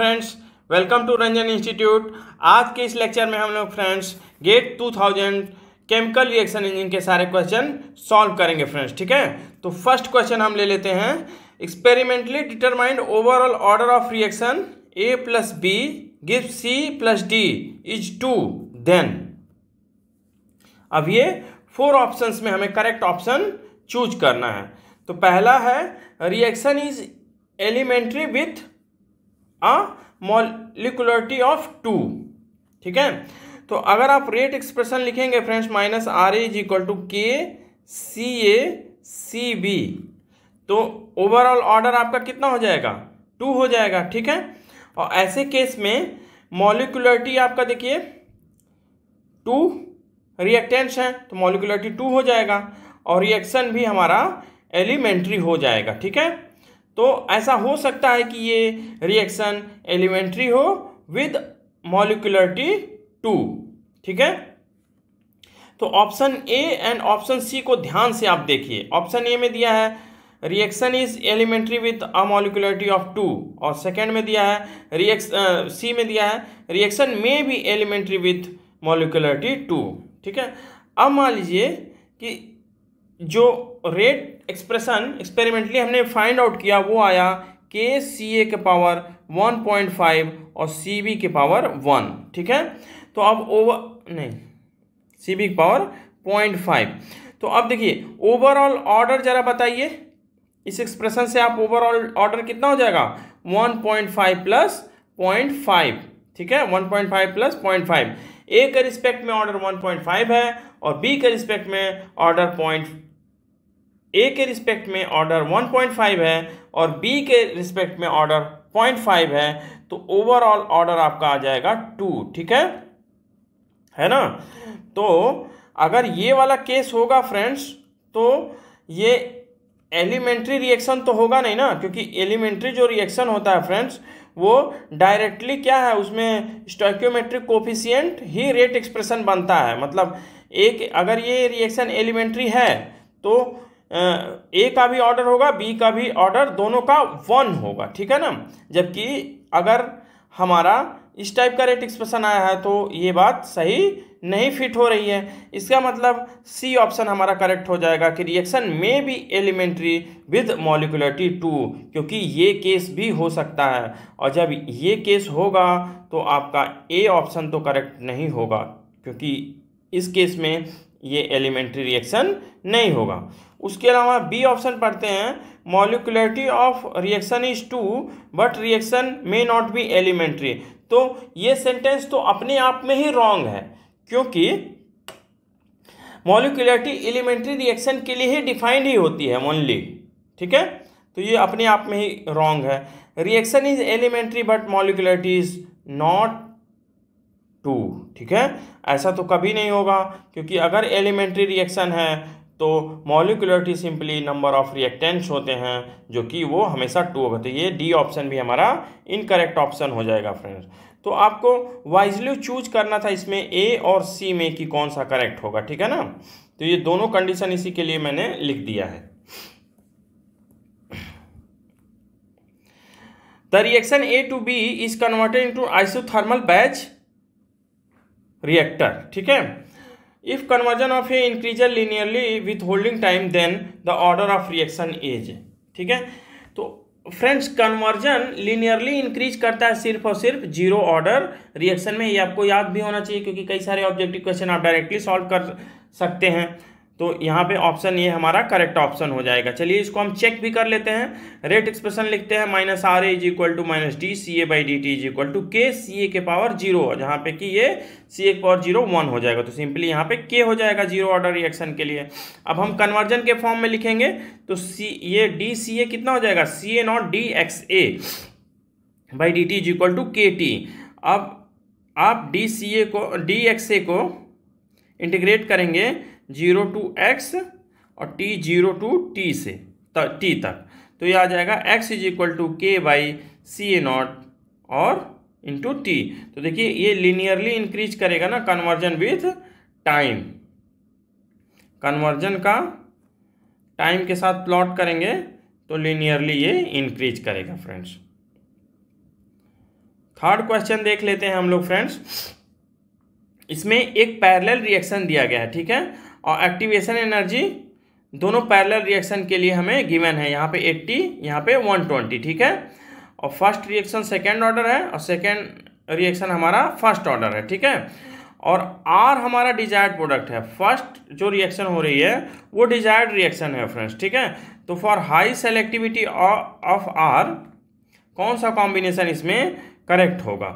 Friends welcome to Ranjan institute आज के इस लेक्चर में हम लोग friends GATE 2000 chemical reaction engine के सारे क्वेश्चन सॉल्व करेंगे फ्रेंड्स ठीक है तो फर्स्ट क्वेश्चन हम ले लेते हैं experimentally determined overall order of reaction A plus B give C plus D is two then अब ये फोर ऑप्शन में हमें करेक्ट ऑप्शन चूज करना है तो पहला है reaction is elementary with molecularity of two ठीक है तो अगर आप रेट एक्सप्रेशन लिखेंगे friends minus R is equal to K C A C B तो ओवरऑल ऑर्डर आपका कितना हो जाएगा टू हो जाएगा ठीक है और ऐसे केस में मॉलिकुलरिटी आपका देखिए टू रिएक्टेंट्स हैं तो मॉलिकुलरिटी टू हो जाएगा और रिएक्शन भी हमारा एलिमेंट्री हो जाएगा ठीक है तो ऐसा हो सकता है कि ये रिएक्शन एलिमेंट्री हो विद मॉलिकुलरिटी टू ठीक है तो option A and option C को ध्यान से आप देखिए ऑप्शन ए में दिया है reaction is elementary with a molecularity of two और सेकेंड में दिया है रिएक्शन सी में दिया है रिएक्शन में भी एलिमेंट्री विथ मॉलिकुलरिटी टू ठीक है अब मान लीजिए कि जो रेट एक्सप्रेशन एक्सपेरिमेंटली हमने फाइंड आउट किया वो आया के सी ए के पावर वन पॉइंट फाइव और सी बी के पावर वन ठीक है तो अब ओवर नहीं सी बी के पावर पॉइंट फाइव तो अब देखिए ओवरऑल ऑर्डर ज़रा बताइए इस एक्सप्रेशन से आप ओवरऑल ऑर्डर कितना हो जाएगा one point five plus point five ठीक है 1.5 point five plus point A के रिस्पेक्ट में ऑर्डर वन पॉइंट फाइव है और बी के रिस्पेक्ट में ऑर्डर पॉइंट ए के रिस्पेक्ट में ऑर्डर 1.5 है और बी के रिस्पेक्ट में ऑर्डर 0.5 है तो ओवरऑल ऑर्डर आपका आ जाएगा टू ठीक है है ना तो अगर ये वाला केस होगा फ्रेंड्स तो ये एलिमेंट्री रिएक्शन तो होगा नहीं ना क्योंकि एलिमेंट्री जो रिएक्शन होता है फ्रेंड्स वो डायरेक्टली क्या है उसमें स्टोक्योमेट्रिक कोफिशियंट ही रेट एक्सप्रेशन बनता है मतलब एक अगर ये रिएक्शन एलिमेंट्री है तो ए का भी ऑर्डर होगा बी का भी ऑर्डर दोनों का वन होगा ठीक है ना जबकि अगर हमारा इस टाइप का रेट एक्सप्रेशन आया है तो ये बात सही नहीं फिट हो रही है इसका मतलब सी ऑप्शन हमारा करेक्ट हो जाएगा कि रिएक्शन में भी एलिमेंट्री विद मॉलिकुलरिटी टू क्योंकि ये केस भी हो सकता है और जब ये केस होगा तो आपका ए ऑप्शन तो करेक्ट नहीं होगा क्योंकि इस केस में ये एलिमेंट्री रिएक्शन नहीं होगा उसके अलावा बी ऑप्शन पढ़ते हैं molecularity of reaction is two but reaction may not be elementary तो ये सेंटेंस तो अपने आप में ही रॉन्ग है क्योंकि मॉलिकुलरिटी एलिमेंट्री रिएक्शन के लिए ही डिफाइंड ही होती है ओनली ठीक है तो ये अपने आप में ही रॉन्ग है reaction is elementary but molecularity is not two ठीक है ऐसा तो कभी नहीं होगा क्योंकि अगर एलिमेंट्री रिएक्शन है तो molecularity simply number of reactants होते हैं जो कि वो हमेशा टू होते हैं ये डी ऑप्शन भी हमारा इनकरेक्ट ऑप्शन हो जाएगा फ्रेंड्स तो आपको वाइजली चूज करना था इसमें ए और सी में कि कौन सा करेक्ट होगा ठीक है ना तो ये दोनों कंडीशन इसी के लिए मैंने लिख दिया है the reaction A to B is converted into isothermal batch reactor ठीक है if conversion of A increases linearly with holding time then the order of reaction is ठीक है तो फ्रेंड्स कन्वर्जन लिनियरली इंक्रीज करता है सिर्फ और सिर्फ जीरो ऑर्डर रिएक्शन में ये आपको याद भी होना चाहिए क्योंकि कई सारे ऑब्जेक्टिव क्वेश्चन आप डायरेक्टली सॉल्व कर सकते हैं तो यहाँ पे ऑप्शन ये हमारा करेक्ट ऑप्शन हो जाएगा चलिए इसको हम चेक भी कर लेते हैं रेट एक्सप्रेशन लिखते हैं minus R is equal to minus D C A by D T is equal to K C A के पावर जीरो जहाँ पे कि ये C A power zero one हो जाएगा तो सिंपली यहाँ पे के हो जाएगा जीरो ऑर्डर रिएक्शन के लिए अब हम कन्वर्जन के फॉर्म में लिखेंगे तो सी ये डी सी ए कितना हो जाएगा C A not D X A by D T is equal to K T अब आप डी सी ए को डी एक्स ए को इंटीग्रेट करेंगे जीरो टू एक्स और टी जीरो टू टी से टी तक तो ये आ जाएगा X is equal to K by C A not और इंटू टी तो देखिए ये लिनियरली इंक्रीज करेगा ना कन्वर्जन विथ टाइम कन्वर्जन का टाइम के साथ प्लॉट करेंगे तो लिनियरली ये इंक्रीज करेगा फ्रेंड्स थर्ड क्वेश्चन देख लेते हैं हम लोग फ्रेंड्स इसमें एक पैरेलल रिएक्शन दिया गया है ठीक है और एक्टिवेशन एनर्जी दोनों पैरेलल रिएक्शन के लिए हमें गिवन है यहाँ पे 80 यहाँ पे 120 ठीक है और फर्स्ट रिएक्शन सेकेंड ऑर्डर है और सेकेंड रिएक्शन हमारा फर्स्ट ऑर्डर है ठीक है और आर हमारा डिजायर्ड प्रोडक्ट है फर्स्ट जो रिएक्शन हो रही है वो डिजायर्ड रिएक्शन है फ्रेंड्स ठीक है तो for high selectivity of R कौन सा कॉम्बिनेशन इसमें करेक्ट होगा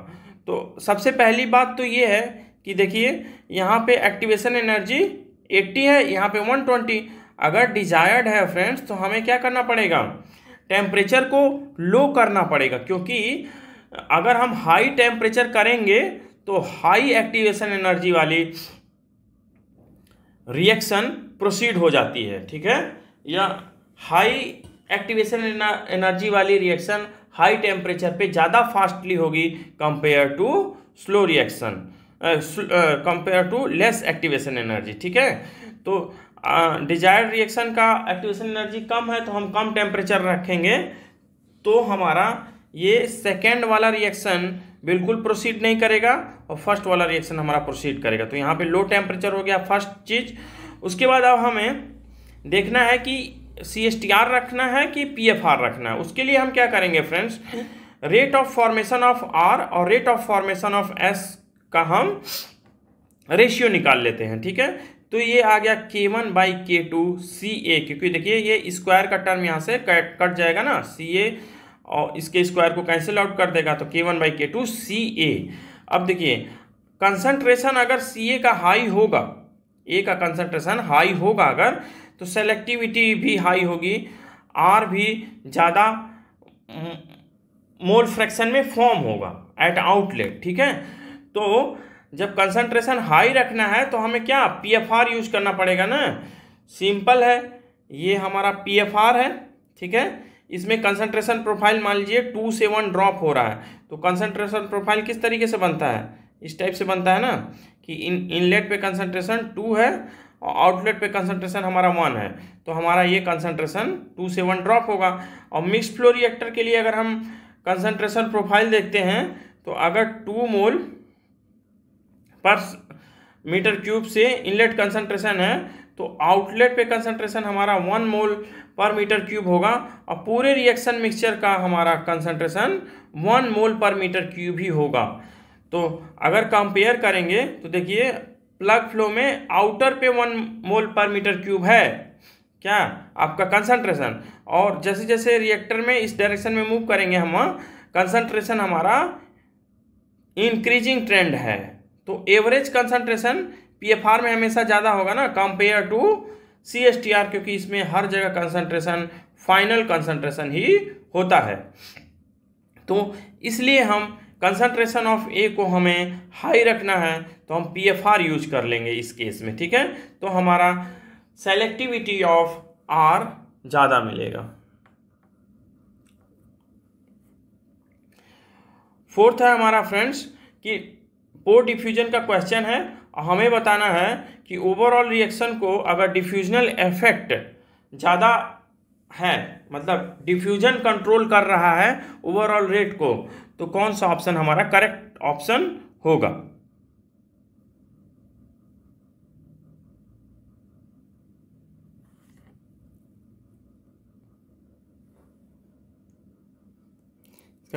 तो सबसे पहली बात तो ये है कि देखिए यहाँ पे एक्टिवेशन एनर्जी एट्टी है यहाँ पे वन ट्वेंटी अगर डिजायर्ड है फ्रेंड्स तो हमें क्या करना पड़ेगा टेम्परेचर को लो करना पड़ेगा क्योंकि अगर हम हाई टेम्परेचर करेंगे तो हाई एक्टिवेशन एनर्जी वाली रिएक्शन प्रोसीड हो जाती है ठीक है या हाई एक्टिवेशन एनर्जी वाली रिएक्शन हाई टेम्परेचर पे ज़्यादा फास्टली होगी compare to slow reaction compare to less activation energy ठीक है तो डिजायर्ड रिएक्शन का एक्टिवेशन एनर्जी कम है तो हम कम टेम्परेचर रखेंगे तो हमारा ये सेकेंड वाला रिएक्शन बिल्कुल प्रोसीड नहीं करेगा और फर्स्ट वाला रिएक्शन हमारा प्रोसीड करेगा तो यहाँ पे लो टेम्परेचर हो गया फर्स्ट चीज उसके बाद अब हमें देखना है कि सी एस टी आर रखना है कि पी एफ आर रखना है उसके लिए हम क्या करेंगे friends rate of formation of R और rate of formation of S का हम रेशियो निकाल लेते हैं ठीक है तो ये आ गया K one by K two C A क्योंकि देखिए ये स्क्वायर का टर्म यहाँ से कट कट जाएगा ना सी ए और इसके स्क्वायर को कैंसिल आउट कर देगा तो K one by K two C A अब देखिए कंसंट्रेशन अगर सी ए का हाई होगा ए का कंसंट्रेशन हाई होगा अगर तो सेलेक्टिविटी भी हाई होगी आर भी ज़्यादा मोल फ्रैक्शन में फॉर्म होगा एट आउटलेट ठीक है तो जब कंसंट्रेशन हाई रखना है तो हमें क्या पी एफ आर यूज करना पड़ेगा ना सिंपल है ये हमारा पी एफ आर है ठीक है इसमें कंसंट्रेशन प्रोफाइल मान लीजिए टू सेवन ड्रॉप हो रहा है तो कंसंट्रेशन प्रोफाइल किस तरीके से बनता है इस टाइप से बनता है ना कि इन इनलेट पे कंसंट्रेशन टू है और आउटलेट पे कंसंट्रेशन हमारा वन है तो हमारा ये कंसंट्रेशन टू सेवन ड्रॉप होगा और मिक्स फ्लो रिएक्टर के लिए अगर हम कंसंट्रेशन प्रोफाइल देखते हैं तो अगर टू मोल पर मीटर क्यूब से इनलेट कंसंट्रेशन है तो आउटलेट पे कंसंट्रेशन हमारा वन मोल पर मीटर क्यूब होगा और पूरे रिएक्शन मिक्सचर का हमारा कंसंट्रेशन वन मोल पर मीटर क्यूब ही होगा तो अगर कंपेयर करेंगे तो देखिए प्लग फ्लो में आउटर पे वन मोल पर मीटर क्यूब है क्या आपका कंसंट्रेशन और जैसे जैसे रिएक्टर में इस डायरेक्शन में मूव करेंगे हम कंसंट्रेशन हमारा इंक्रीजिंग ट्रेंड है तो एवरेज कंसंट्रेशन पीएफआर में हमेशा ज़्यादा होगा ना compare to C S T R क्योंकि इसमें हर जगह कंसंट्रेशन फाइनल कंसंट्रेशन ही होता है तो इसलिए हम कंसंट्रेशन ऑफ ए को हमें हाई रखना है तो हम पी एफ आर यूज कर लेंगे इस केस में ठीक है तो हमारा सेलेक्टिविटी ऑफ आर ज़्यादा मिलेगा फोर्थ है हमारा फ्रेंड्स कि ओ डिफ्यूजन का क्वेश्चन है हमें बताना है कि ओवरऑल रिएक्शन को अगर डिफ्यूजनल इफेक्ट ज़्यादा है मतलब डिफ्यूजन कंट्रोल कर रहा है ओवरऑल रेट को तो कौन सा ऑप्शन हमारा करेक्ट ऑप्शन होगा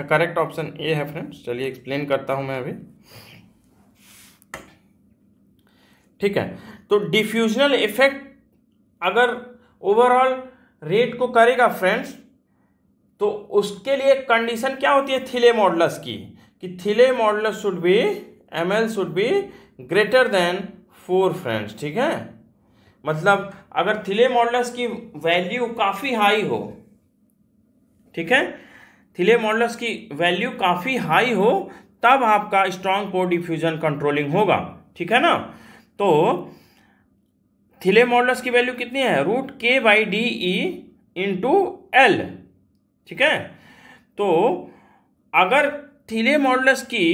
करेक्ट ऑप्शन ए है फ्रेंड्स चलिए एक्सप्लेन करता हूं मैं अभी ठीक है तो डिफ्यूजनल इफेक्ट अगर ओवरऑल रेट को करेगा फ्रेंड्स तो उसके लिए कंडीशन क्या होती है थिले मॉडल्स की कि Thiele modulus should be M L should be greater than four friends ठीक है मतलब अगर थिले मॉडल्स की वैल्यू काफ़ी हाई हो ठीक है थिले मॉडल्स की वैल्यू काफ़ी हाई हो तब आपका स्ट्रांग पोर डिफ्यूजन कंट्रोलिंग होगा ठीक है ना तो थिले मॉडल्स की वैल्यू कितनी है root K by D E into L ठीक है तो अगर थिले मॉडल्स की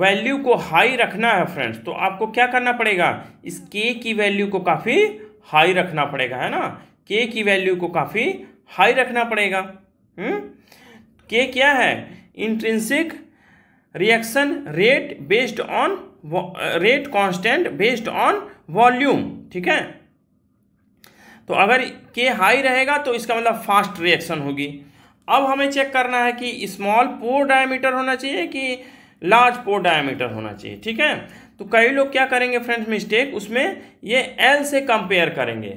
वैल्यू को हाई रखना है फ्रेंड्स तो आपको क्या करना पड़ेगा इस के की वैल्यू को काफ़ी हाई रखना पड़ेगा है ना के की वैल्यू को काफ़ी हाई रखना पड़ेगा के हम्म? क्या है intrinsic reaction rate based on rate constant based on volume ठीक है तो अगर के हाई रहेगा तो इसका मतलब फास्ट रिएक्शन होगी अब हमें चेक करना है कि स्मॉल पोर डायमीटर होना चाहिए कि लार्ज पोर डायमीटर होना चाहिए ठीक है तो कई लोग क्या करेंगे फ्रेंड्स मिस्टेक उसमें ये एल से कंपेयर करेंगे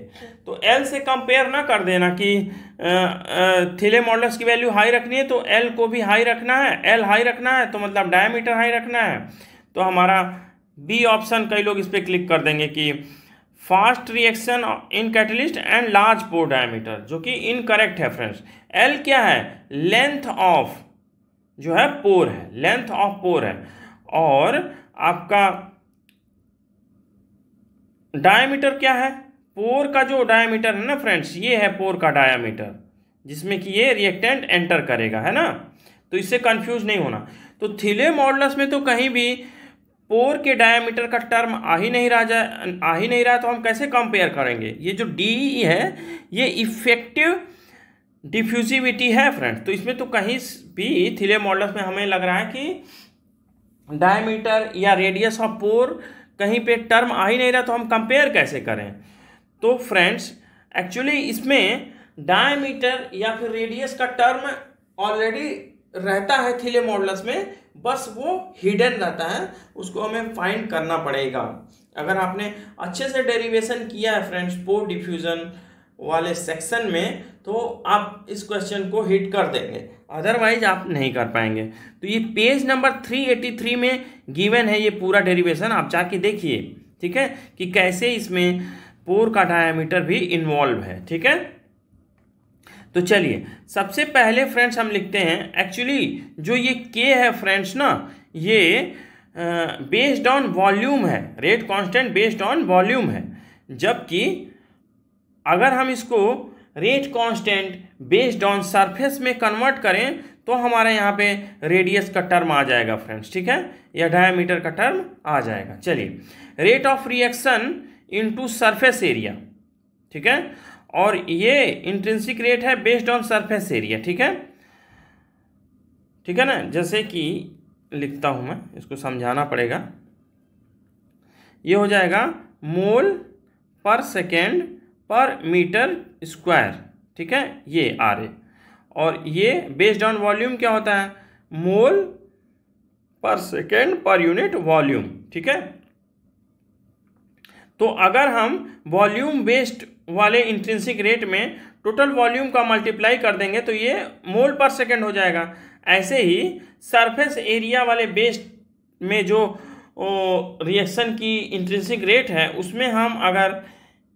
तो एल से कंपेयर ना कर देना कि थीले uh, मॉडल्स uh, की वैल्यू हाई रखनी है तो एल को भी हाई रखना है एल हाई रखना है तो मतलब डायमीटर हाई रखना है तो हमारा बी ऑप्शन कई लोग इस पर क्लिक कर देंगे कि fast reaction in catalyst and large pore diameter जो कि इनकरेक्ट है फ्रेंड्स एल क्या है लेंथ ऑफ जो है पोर है लेंथ ऑफ पोर है और आपका डायमीटर क्या है पोर का जो डायमीटर है ना फ्रेंड्स ये है पोर का डायमीटर जिसमें कि ये रिएक्टेंट एंटर करेगा है ना तो इससे कंफ्यूज नहीं होना तो थीले मॉडल्स में तो कहीं भी पोर के डायमीटर का टर्म आ ही नहीं रहा जाए आ ही नहीं रहा तो हम कैसे कंपेयर करेंगे ये जो डी e है ये इफेक्टिव डिफ्यूजिविटी है फ्रेंड तो इसमें तो कहीं भी थिले मॉडल्स में हमें लग रहा है कि डायमीटर या रेडियस ऑफ पोर कहीं पे टर्म आ ही नहीं रहा तो हम कंपेयर कैसे करें तो फ्रेंड्स एक्चुअली इसमें डायमीटर या फिर रेडियस का टर्म ऑलरेडी रहता है थिले मॉडल्स में बस वो हिडन रहता है उसको हमें फाइंड करना पड़ेगा अगर आपने अच्छे से डेरिवेशन किया है फ्रेंड्स पोर डिफ्यूज़न वाले सेक्शन में तो आप इस क्वेश्चन को हिट कर देंगे अदरवाइज आप नहीं कर पाएंगे तो ये पेज नंबर 383 में गिवन है ये पूरा डेरिवेशन आप जाके देखिए ठीक है कि कैसे इसमें पोर का डायामीटर भी इन्वॉल्व है ठीक है तो चलिए सबसे पहले फ्रेंड्स हम लिखते हैं एक्चुअली जो ये के है फ्रेंड्स ना ये बेस्ड ऑन वॉल्यूम है rate constant based on volume है जबकि अगर हम इसको rate constant based on surface में कन्वर्ट करें तो हमारे यहाँ पे रेडियस का टर्म आ जाएगा फ्रेंड्स ठीक है या डायमीटर का टर्म आ जाएगा चलिए rate of reaction into surface area ठीक है और ये इंट्रेंसिक रेट है बेस्ड ऑन सरफेस एरिया ठीक है ठीक है ना जैसे कि लिखता हूं मैं इसको समझाना पड़ेगा ये हो जाएगा मोल पर सेकेंड पर मीटर स्क्वायर ठीक है ये आर ए और ये बेस्ड ऑन वॉल्यूम क्या होता है मोल per second per unit volume ठीक है तो अगर हम वॉल्यूम बेस्ड वाले इंट्रेंसिक रेट में टोटल वॉल्यूम का मल्टीप्लाई कर देंगे तो ये मोल पर सेकेंड हो जाएगा ऐसे ही सरफेस एरिया वाले बेस में जो रिएक्शन की इंट्रेंसिक रेट है उसमें हम अगर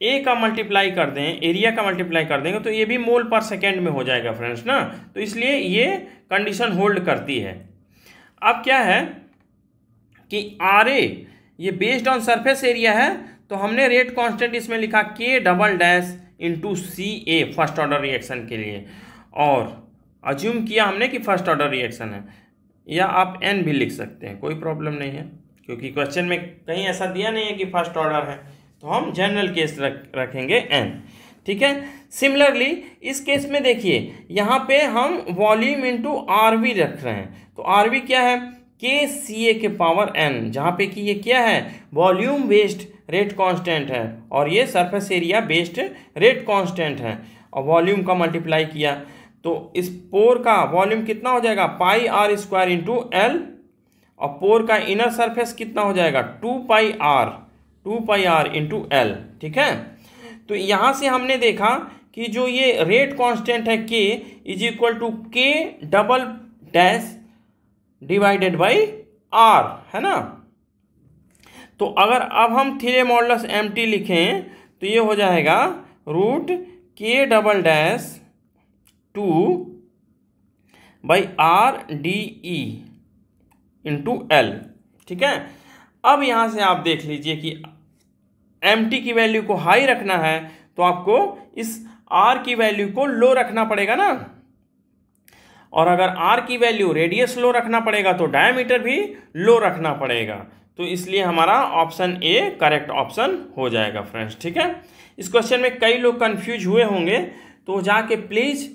ए का मल्टीप्लाई कर दें एरिया का मल्टीप्लाई कर देंगे तो ये भी मोल पर सेकेंड में हो जाएगा फ्रेंड्स ना तो इसलिए ये कंडीशन होल्ड करती है अब क्या है कि आर ए ये बेस्ड ऑन सरफेस एरिया है तो हमने रेट कांस्टेंट इसमें लिखा K double dash into C A first order reaction के लिए और अज्यूम किया हमने कि फर्स्ट ऑर्डर रिएक्शन है या आप एन भी लिख सकते हैं कोई प्रॉब्लम नहीं है क्योंकि क्वेश्चन में कहीं ऐसा दिया नहीं है कि फर्स्ट ऑर्डर है तो हम जनरल केस रख रखेंगे एन ठीक है सिमिलरली इस केस में देखिए यहाँ पे हम वॉल्यूम इंटू आर वी रख रहे हैं तो आर वी क्या है के सी ए के पावर एन जहाँ पे कि ये क्या है वॉल्यूम वेस्ट रेट कांस्टेंट है और ये surface area based rate constant है और वॉल्यूम का मल्टीप्लाई किया तो इस पोर का वॉल्यूम कितना हो जाएगा pi R square into L और पोर का इनर सरफेस कितना हो जाएगा two pi R two pi R into L ठीक है तो यहाँ से हमने देखा कि जो ये रेट कांस्टेंट है के is equal to K double dash divided by R है ना तो अगर अब हम थ्री मॉडल्स एम टी लिखें तो ये हो जाएगा root K double dash two by R D E into L ठीक है अब यहाँ से आप देख लीजिए कि एम टी की वैल्यू को हाई रखना है तो आपको इस आर की वैल्यू को लो रखना पड़ेगा ना और अगर आर की वैल्यू रेडियस लो रखना पड़ेगा तो डायमीटर भी लो रखना पड़ेगा तो इसलिए हमारा ऑप्शन ए करेक्ट ऑप्शन हो जाएगा फ्रेंड्स ठीक है इस क्वेश्चन में कई लोग कन्फ्यूज हुए होंगे तो जाके प्लीज़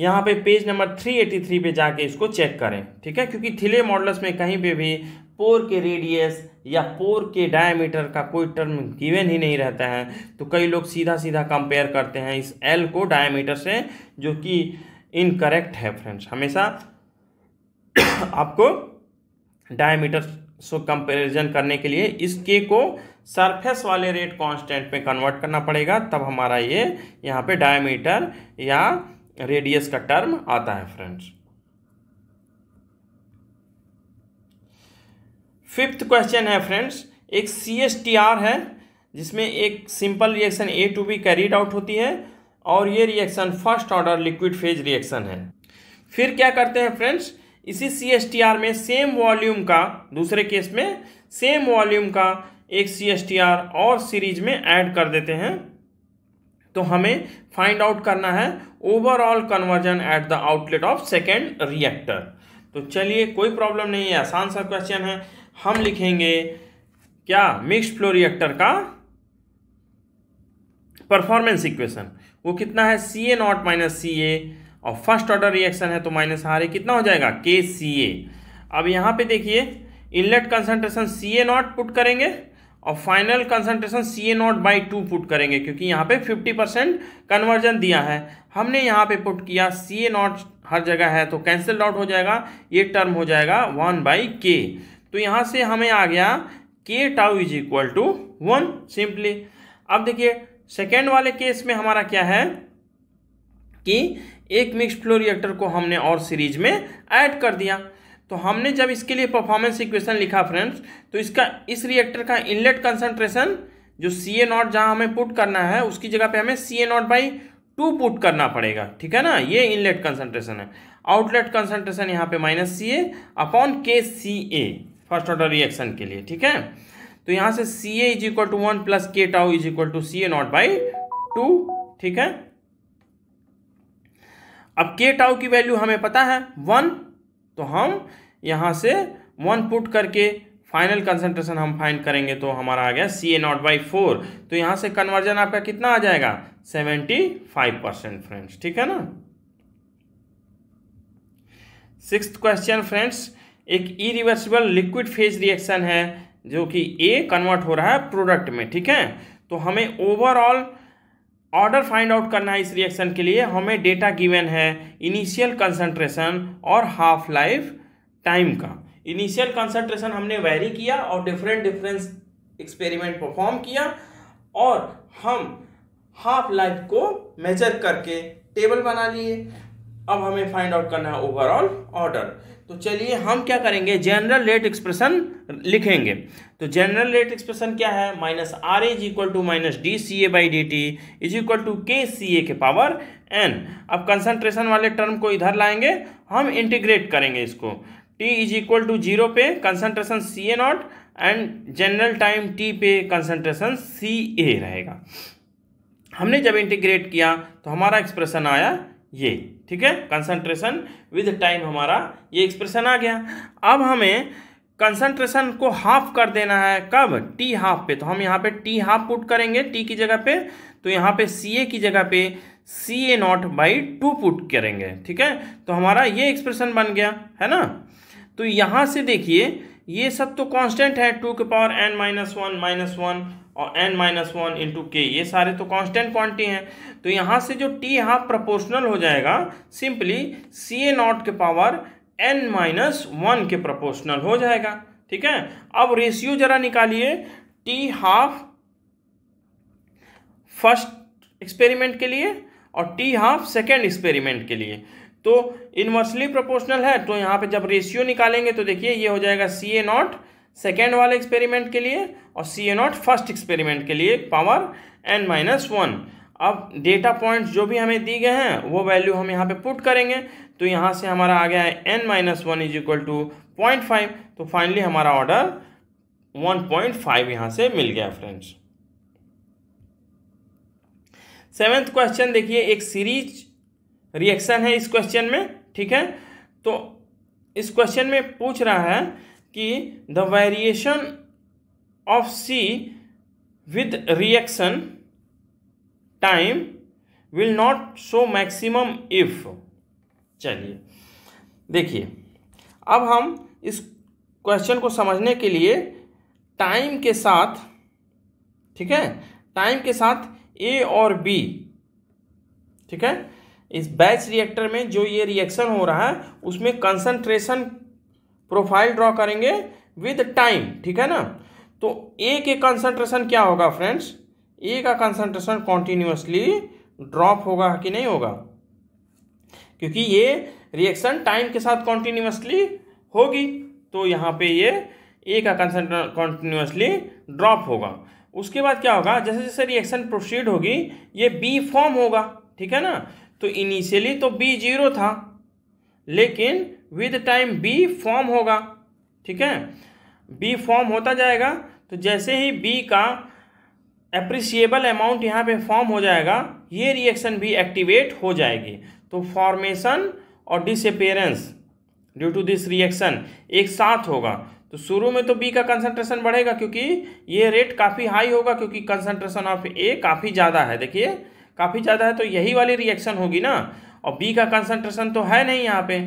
यहाँ पे पेज नंबर 383 पे जाके इसको चेक करें ठीक है क्योंकि थिले मॉडल्स में कहीं पे भी पोर के रेडियस या पोर के डायमीटर का कोई टर्म गिवन ही नहीं रहता है तो कई लोग सीधा सीधा कंपेयर करते हैं इस एल को डायमीटर से जो कि इनकरेक्ट है फ्रेंड्स हमेशा आपको डायमीटर सो कंपेरिजन करने के लिए इस के को सरफेस वाले रेट कांस्टेंट में कन्वर्ट करना पड़ेगा तब हमारा ये यहाँ पे डायमीटर या रेडियस का टर्म आता है फ्रेंड्स फिफ्थ क्वेश्चन है फ्रेंड्स एक सी एस टी आर है जिसमें एक simple reaction A to B carried out होती है और ये reaction first order liquid phase reaction है फिर क्या करते हैं फ्रेंड्स इसी सी में सेम वॉल्यूम का दूसरे केस में सेम वॉल्यूम का एक सी एस टी आर और सीरीज में ऐड कर देते हैं तो हमें फाइंड आउट करना है overall conversion at the outlet of second reactor तो चलिए कोई प्रॉब्लम नहीं है आसान सा क्वेश्चन है हम लिखेंगे क्या मिक्स फ्लो रिएक्टर का परफॉर्मेंस इक्वेशन वो कितना है C A not minus C ए और फर्स्ट ऑर्डर रिएक्शन है तो माइनस आर ए कितना हो जाएगा के सी ए अब यहाँ पे देखिए inlet concentration C A not put करेंगे और final concentration C A not by two put करेंगे क्योंकि यहाँ पे फिफ्टी परसेंट कन्वर्जन दिया है हमने यहाँ पे पुट किया सी ए नॉट हर जगह है तो कैंसिल आउट हो जाएगा ये टर्म हो जाएगा वन बाई के तो यहाँ से हमें आ गया K tau is equal to one simply अब देखिए सेकेंड वाले केस में हमारा क्या है कि एक मिक्स फ्लो रिएक्टर को हमने और सीरीज में ऐड कर दिया तो हमने जब इसके लिए परफॉर्मेंस इक्वेशन लिखा फ्रेंड्स तो इसका इस रिएक्टर का इनलेट कंसनट्रेशन जो सी ए नॉट जहाँ हमें पुट करना है उसकी जगह पे हमें C A not by two put करना पड़ेगा ठीक है ना ये इनलेट कंसनट्रेशन है आउटलेट कंसनट्रेशन यहाँ पे minus C A upon K C A first order reaction के लिए ठीक है तो यहाँ से C A is equal to one plus K tau is equal to C A not by two ठीक है अब के टाउ की वैल्यू हमें पता है वन तो हम यहाँ से वन पुट करके फाइनल कंसेंट्रेशन हम फाइंड करेंगे तो हमारा आ गया C A not by four तो यहाँ से कन्वर्जन आपका कितना आ जाएगा सेवेंटी फाइव परसेंट फ्रेंड्स ठीक है ना सिक्स क्वेश्चन फ्रेंड्स एक irreversible liquid phase reaction है जो कि ए कन्वर्ट हो रहा है प्रोडक्ट में ठीक है तो हमें ओवरऑल ऑर्डर फाइंड आउट करना है इस रिएक्शन के लिए हमें डेटा गिवन है इनिशियल कंसंट्रेशन और हाफ लाइफ टाइम का इनिशियल कंसंट्रेशन हमने वेरी किया और डिफरेंट डिफरेंस एक्सपेरिमेंट परफॉर्म किया और हम हाफ लाइफ को मेजर करके टेबल बना लिए अब हमें फाइंड आउट करना है ओवरऑल ऑर्डर तो चलिए हम क्या करेंगे जनरल रेट एक्सप्रेशन लिखेंगे तो जनरल रेट एक्सप्रेशन क्या है minus R is equal to minus D C A by D T is equal to K C A के पावर एन अब कंसंट्रेशन वाले टर्म को इधर लाएंगे हम इंटीग्रेट करेंगे इसको T is equal to zero पे concentration C A not and general time T पे कंसंट्रेशन सी ए रहेगा हमने जब इंटीग्रेट किया तो हमारा एक्सप्रेशन आया ये ठीक है कंसंट्रेशन विद टाइम हमारा ये एक्सप्रेशन आ गया अब हमें कंसंट्रेशन को हाफ कर देना है कब टी हाफ पे तो हम यहाँ पे टी हाफ पुट करेंगे टी की जगह पे तो यहाँ पे सी ए की जगह पे C A not by two put करेंगे ठीक है तो हमारा ये एक्सप्रेशन बन गया है ना तो यहाँ से देखिए ये सब तो कांस्टेंट है टू के power N minus one minus one और N minus one into K ये सारे तो कांस्टेंट क्वांटिटी हैं तो यहाँ से जो टी यहाँ प्रपोर्शनल हो जाएगा सिंपली सी ए नॉट के पावर एन माइनस वन के प्रोपोर्शनल हो जाएगा ठीक है अब रेशियो जरा निकालिए टी हाफ फर्स्ट एक्सपेरिमेंट के लिए और टी हाफ सेकेंड एक्सपेरिमेंट के लिए तो इन्वर्सली प्रोपोर्शनल है तो यहाँ पे जब रेशियो निकालेंगे तो देखिए ये हो जाएगा सी ए नॉट सेकेंड वाले एक्सपेरिमेंट के लिए और C A not first experiment के लिए पावर एन माइनस वन अब डेटा पॉइंट्स जो भी हमें दिए गए हैं वो वैल्यू हम यहाँ पे पुट करेंगे तो यहाँ से हमारा आ गया है N minus one is equal to point five तो फाइनली हमारा ऑर्डर वन पॉइंट फाइव यहाँ से मिल गया फ्रेंड्स सेवेंथ क्वेश्चन देखिए एक सीरीज रिएक्शन है इस क्वेश्चन में ठीक है तो इस क्वेश्चन में पूछ रहा है कि the variation of C with reaction time will not show maximum if चलिए देखिए अब हम इस क्वेश्चन को समझने के लिए टाइम के साथ ठीक है टाइम के साथ ए और बी ठीक है इस बैच रिएक्टर में जो ये रिएक्शन हो रहा है उसमें कंसंट्रेशन प्रोफाइल ड्रॉ करेंगे विद टाइम ठीक है ना तो ए के कंसंट्रेशन क्या होगा फ्रेंड्स ए का कंसंट्रेशन कॉन्टिन्यूसली ड्रॉप होगा कि नहीं होगा क्योंकि ये रिएक्शन टाइम के साथ कॉन्टिन्यूसली होगी तो यहाँ पे ये ए का कंसंट्रेशन कॉन्टिन्यूसली ड्रॉप होगा उसके बाद क्या होगा जैसे जैसे रिएक्शन प्रोसीड होगी ये बी फॉर्म होगा ठीक है ना तो इनिशियली तो बी जीरो था लेकिन विद टाइम बी फॉर्म होगा ठीक है बी फॉर्म होता जाएगा तो जैसे ही बी का अप्रिसिएबल अमाउंट यहाँ पे फॉर्म हो जाएगा ये रिएक्शन भी एक्टिवेट हो जाएगी तो फॉर्मेशन और disappearance due to this reaction एक साथ होगा तो शुरू में तो बी का कंसंट्रेशन बढ़ेगा क्योंकि ये रेट काफ़ी हाई होगा क्योंकि कंसंट्रेशन ऑफ ए काफ़ी ज़्यादा है देखिए काफ़ी ज़्यादा है तो यही वाली रिएक्शन होगी ना और बी का कंसंट्रेशन तो है नहीं यहाँ पे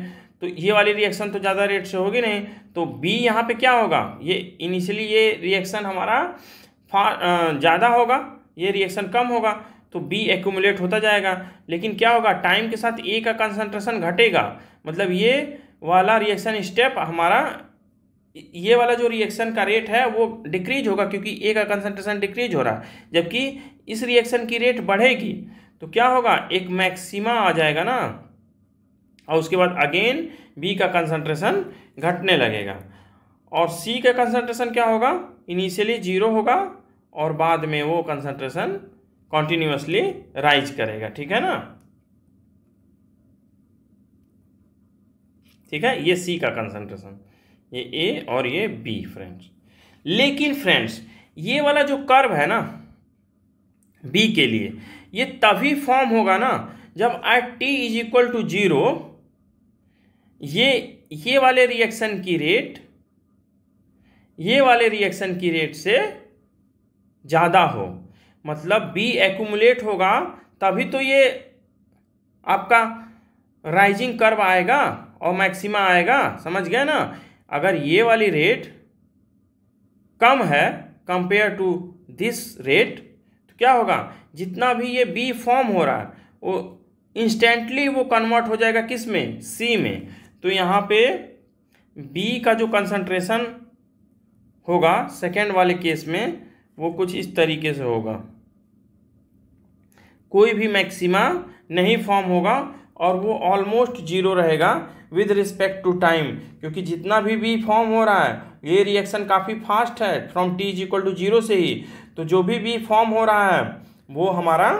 तो ये वाली रिएक्शन तो ज़्यादा रेट से होगी नहीं तो बी यहाँ पे क्या होगा ये इनिशियली ये रिएक्शन हमारा ज़्यादा होगा ये रिएक्शन कम होगा तो बी एक्यूमुलेट होता जाएगा लेकिन क्या होगा टाइम के साथ ए का कंसनट्रेशन घटेगा मतलब ये वाला रिएक्शन स्टेप हमारा ये वाला जो रिएक्शन का रेट है वो डिक्रीज होगा क्योंकि ए का कंसनट्रेशन डिक्रीज हो रहा है जबकि इस रिएक्शन की रेट बढ़ेगी तो क्या होगा एक मैक्सिमा आ जाएगा ना और उसके बाद अगेन बी का कंसंट्रेशन घटने लगेगा और सी का कंसंट्रेशन क्या होगा इनिशियली जीरो होगा और बाद में वो कंसंट्रेशन कॉन्टिन्यूसली राइज करेगा ठीक है ना ठीक है ये सी का कंसंट्रेशन ये ए और ये बी फ्रेंड्स लेकिन फ्रेंड्स ये वाला जो कर्व है ना बी के लिए ये तभी फॉर्म होगा ना जब at T is equal to zero ये ये वाले रिएक्शन की रेट ये वाले रिएक्शन की रेट से ज़्यादा हो मतलब बी एकूमुलेट होगा तभी तो ये आपका राइजिंग कर्व आएगा और मैक्सिमा आएगा समझ गए ना अगर ये वाली रेट कम है कंपेयर टू दिस रेट तो क्या होगा जितना भी ये बी फॉर्म हो रहा है वो इंस्टेंटली वो कन्वर्ट हो जाएगा किस में सी में तो यहाँ पे बी का जो कंसंट्रेशन होगा सेकेंड वाले केस में वो कुछ इस तरीके से होगा कोई भी मैक्सिमा नहीं फॉर्म होगा और वो ऑलमोस्ट जीरो रहेगा विद रिस्पेक्ट टू टाइम क्योंकि जितना भी बी फॉर्म हो रहा है ये रिएक्शन काफ़ी फास्ट है from T is equal to zero से ही तो जो भी बी फॉर्म हो रहा है वो हमारा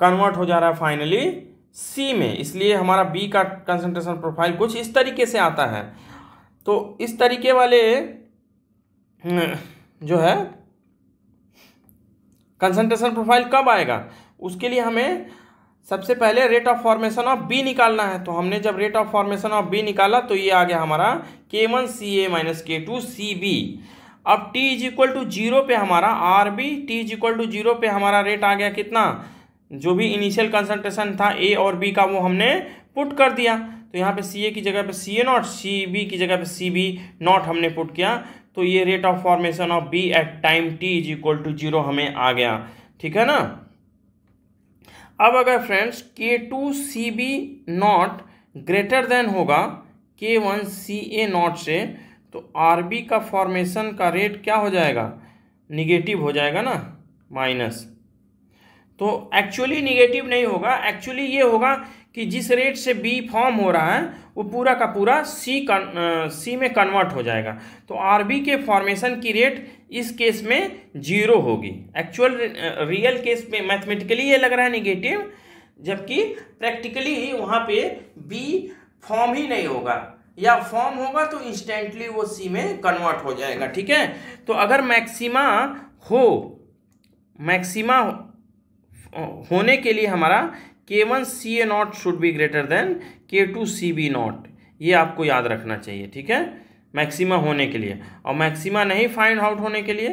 कन्वर्ट हो जा रहा है फाइनली सी में इसलिए हमारा बी का कंसंट्रेशन प्रोफाइल कुछ इस तरीके से आता है तो इस तरीके वाले हम्म, जो है कंसंट्रेशन प्रोफाइल कब आएगा उसके लिए हमें सबसे पहले rate of formation of B निकालना है तो हमने जब rate of formation of B निकाला तो ये आ गया हमारा K one C A minus K two C B अब T is equal to zero पे हमारा R B T is equal to zero पे हमारा रेट आ गया कितना जो भी इनिशियल हम्म। कंसंट्रेशन था ए और बी का वो हमने पुट कर दिया तो यहाँ पे सी ए की जगह पे C A not C B की जगह पे सी बी नॉट हमने पुट किया तो ये rate of formation of B at time T is equal to zero हमें आ गया ठीक है ना अब अगर friends K two C B not greater than होगा K one C A not से तो आर बी का फॉर्मेशन का रेट क्या हो जाएगा निगेटिव हो जाएगा ना माइनस तो एक्चुअली निगेटिव नहीं होगा एक्चुअली ये होगा कि जिस रेट से बी फॉर्म हो रहा है वो पूरा का पूरा सी कन सी में कन्वर्ट हो जाएगा तो आर बी के फॉर्मेशन की रेट इस केस में जीरो होगी एक्चुअल रियल केस में मैथमेटिकली ये लग रहा है निगेटिव जबकि प्रैक्टिकली ही वहाँ पे बी फॉर्म ही नहीं होगा या फॉर्म होगा तो इंस्टेंटली वो सी में कन्वर्ट हो जाएगा ठीक है तो अगर मैक्सिमा हो मैक्सिमा होने के लिए हमारा K one C A not should be greater than K two C B not ये आपको याद रखना चाहिए ठीक है मैक्सिमा होने के लिए और मैक्सिमा नहीं फाइंड आउट होने के लिए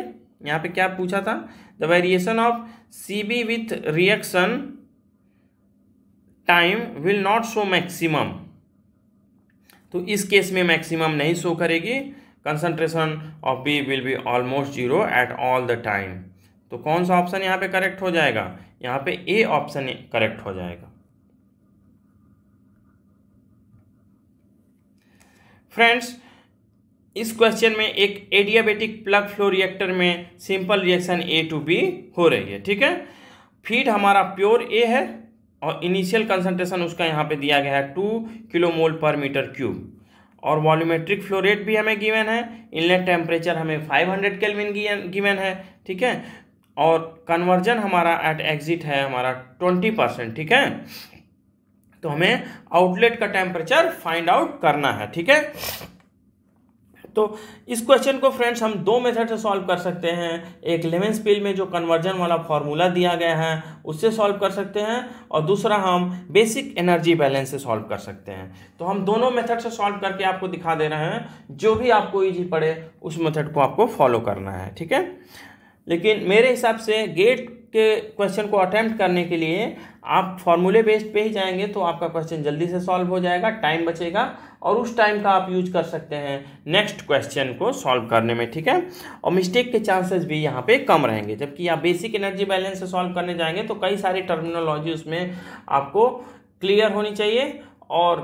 यहाँ पे क्या पूछा था the variation of C B with reaction time will not show maximum तो इस केस में मैक्सिमम नहीं शो करेगी concentration of B will be almost zero at all the time तो कौन सा ऑप्शन यहाँ पे करेक्ट हो जाएगा यहाँ पे ए ऑप्शन करेक्ट हो जाएगा फ्रेंड्स इस क्वेश्चन में एक एडियाबेटिक प्लग फ्लो रिएक्टर में simple reaction A to B हो रही है ठीक है फीड हमारा प्योर ए है और इनिशियल कंसंट्रेशन उसका यहाँ पे दिया गया है टू किलो मोल पर मीटर क्यूब और वॉल्यूमेट्रिक फ्लो रेट भी हमें गिवन है इनलेट टेम्परेचर हमें 500 हंड्रेड गिवन है ठीक है और कन्वर्जन हमारा एट एग्जिट है हमारा ट्वेंटी परसेंट ठीक है तो हमें आउटलेट का टेम्परेचर फाइंड आउट करना है ठीक है तो इस क्वेश्चन को फ्रेंड्स हम दो मेथड से सॉल्व कर सकते हैं एक लेमन स्पील में जो कन्वर्जन वाला फॉर्मूला दिया गया है उससे सॉल्व कर सकते हैं और दूसरा हम बेसिक एनर्जी बैलेंस से सॉल्व कर सकते हैं तो हम दोनों मेथड से सॉल्व करके आपको दिखा दे रहे हैं जो भी आपको ईजी पड़े उस मेथड को आपको फॉलो करना है ठीक है लेकिन मेरे हिसाब से गेट के क्वेश्चन को अटैम्प्ट करने के लिए आप फॉर्मूले बेस्ड पे ही जाएंगे तो आपका क्वेश्चन जल्दी से सॉल्व हो जाएगा टाइम बचेगा और उस टाइम का आप यूज कर सकते हैं नेक्स्ट क्वेश्चन को सॉल्व करने में ठीक है और मिस्टेक के चांसेस भी यहाँ पे कम रहेंगे जबकि आप बेसिक एनर्जी बैलेंस से सॉल्व करने जाएंगे तो कई सारी टर्मिनोलॉजी उसमें आपको क्लियर होनी चाहिए और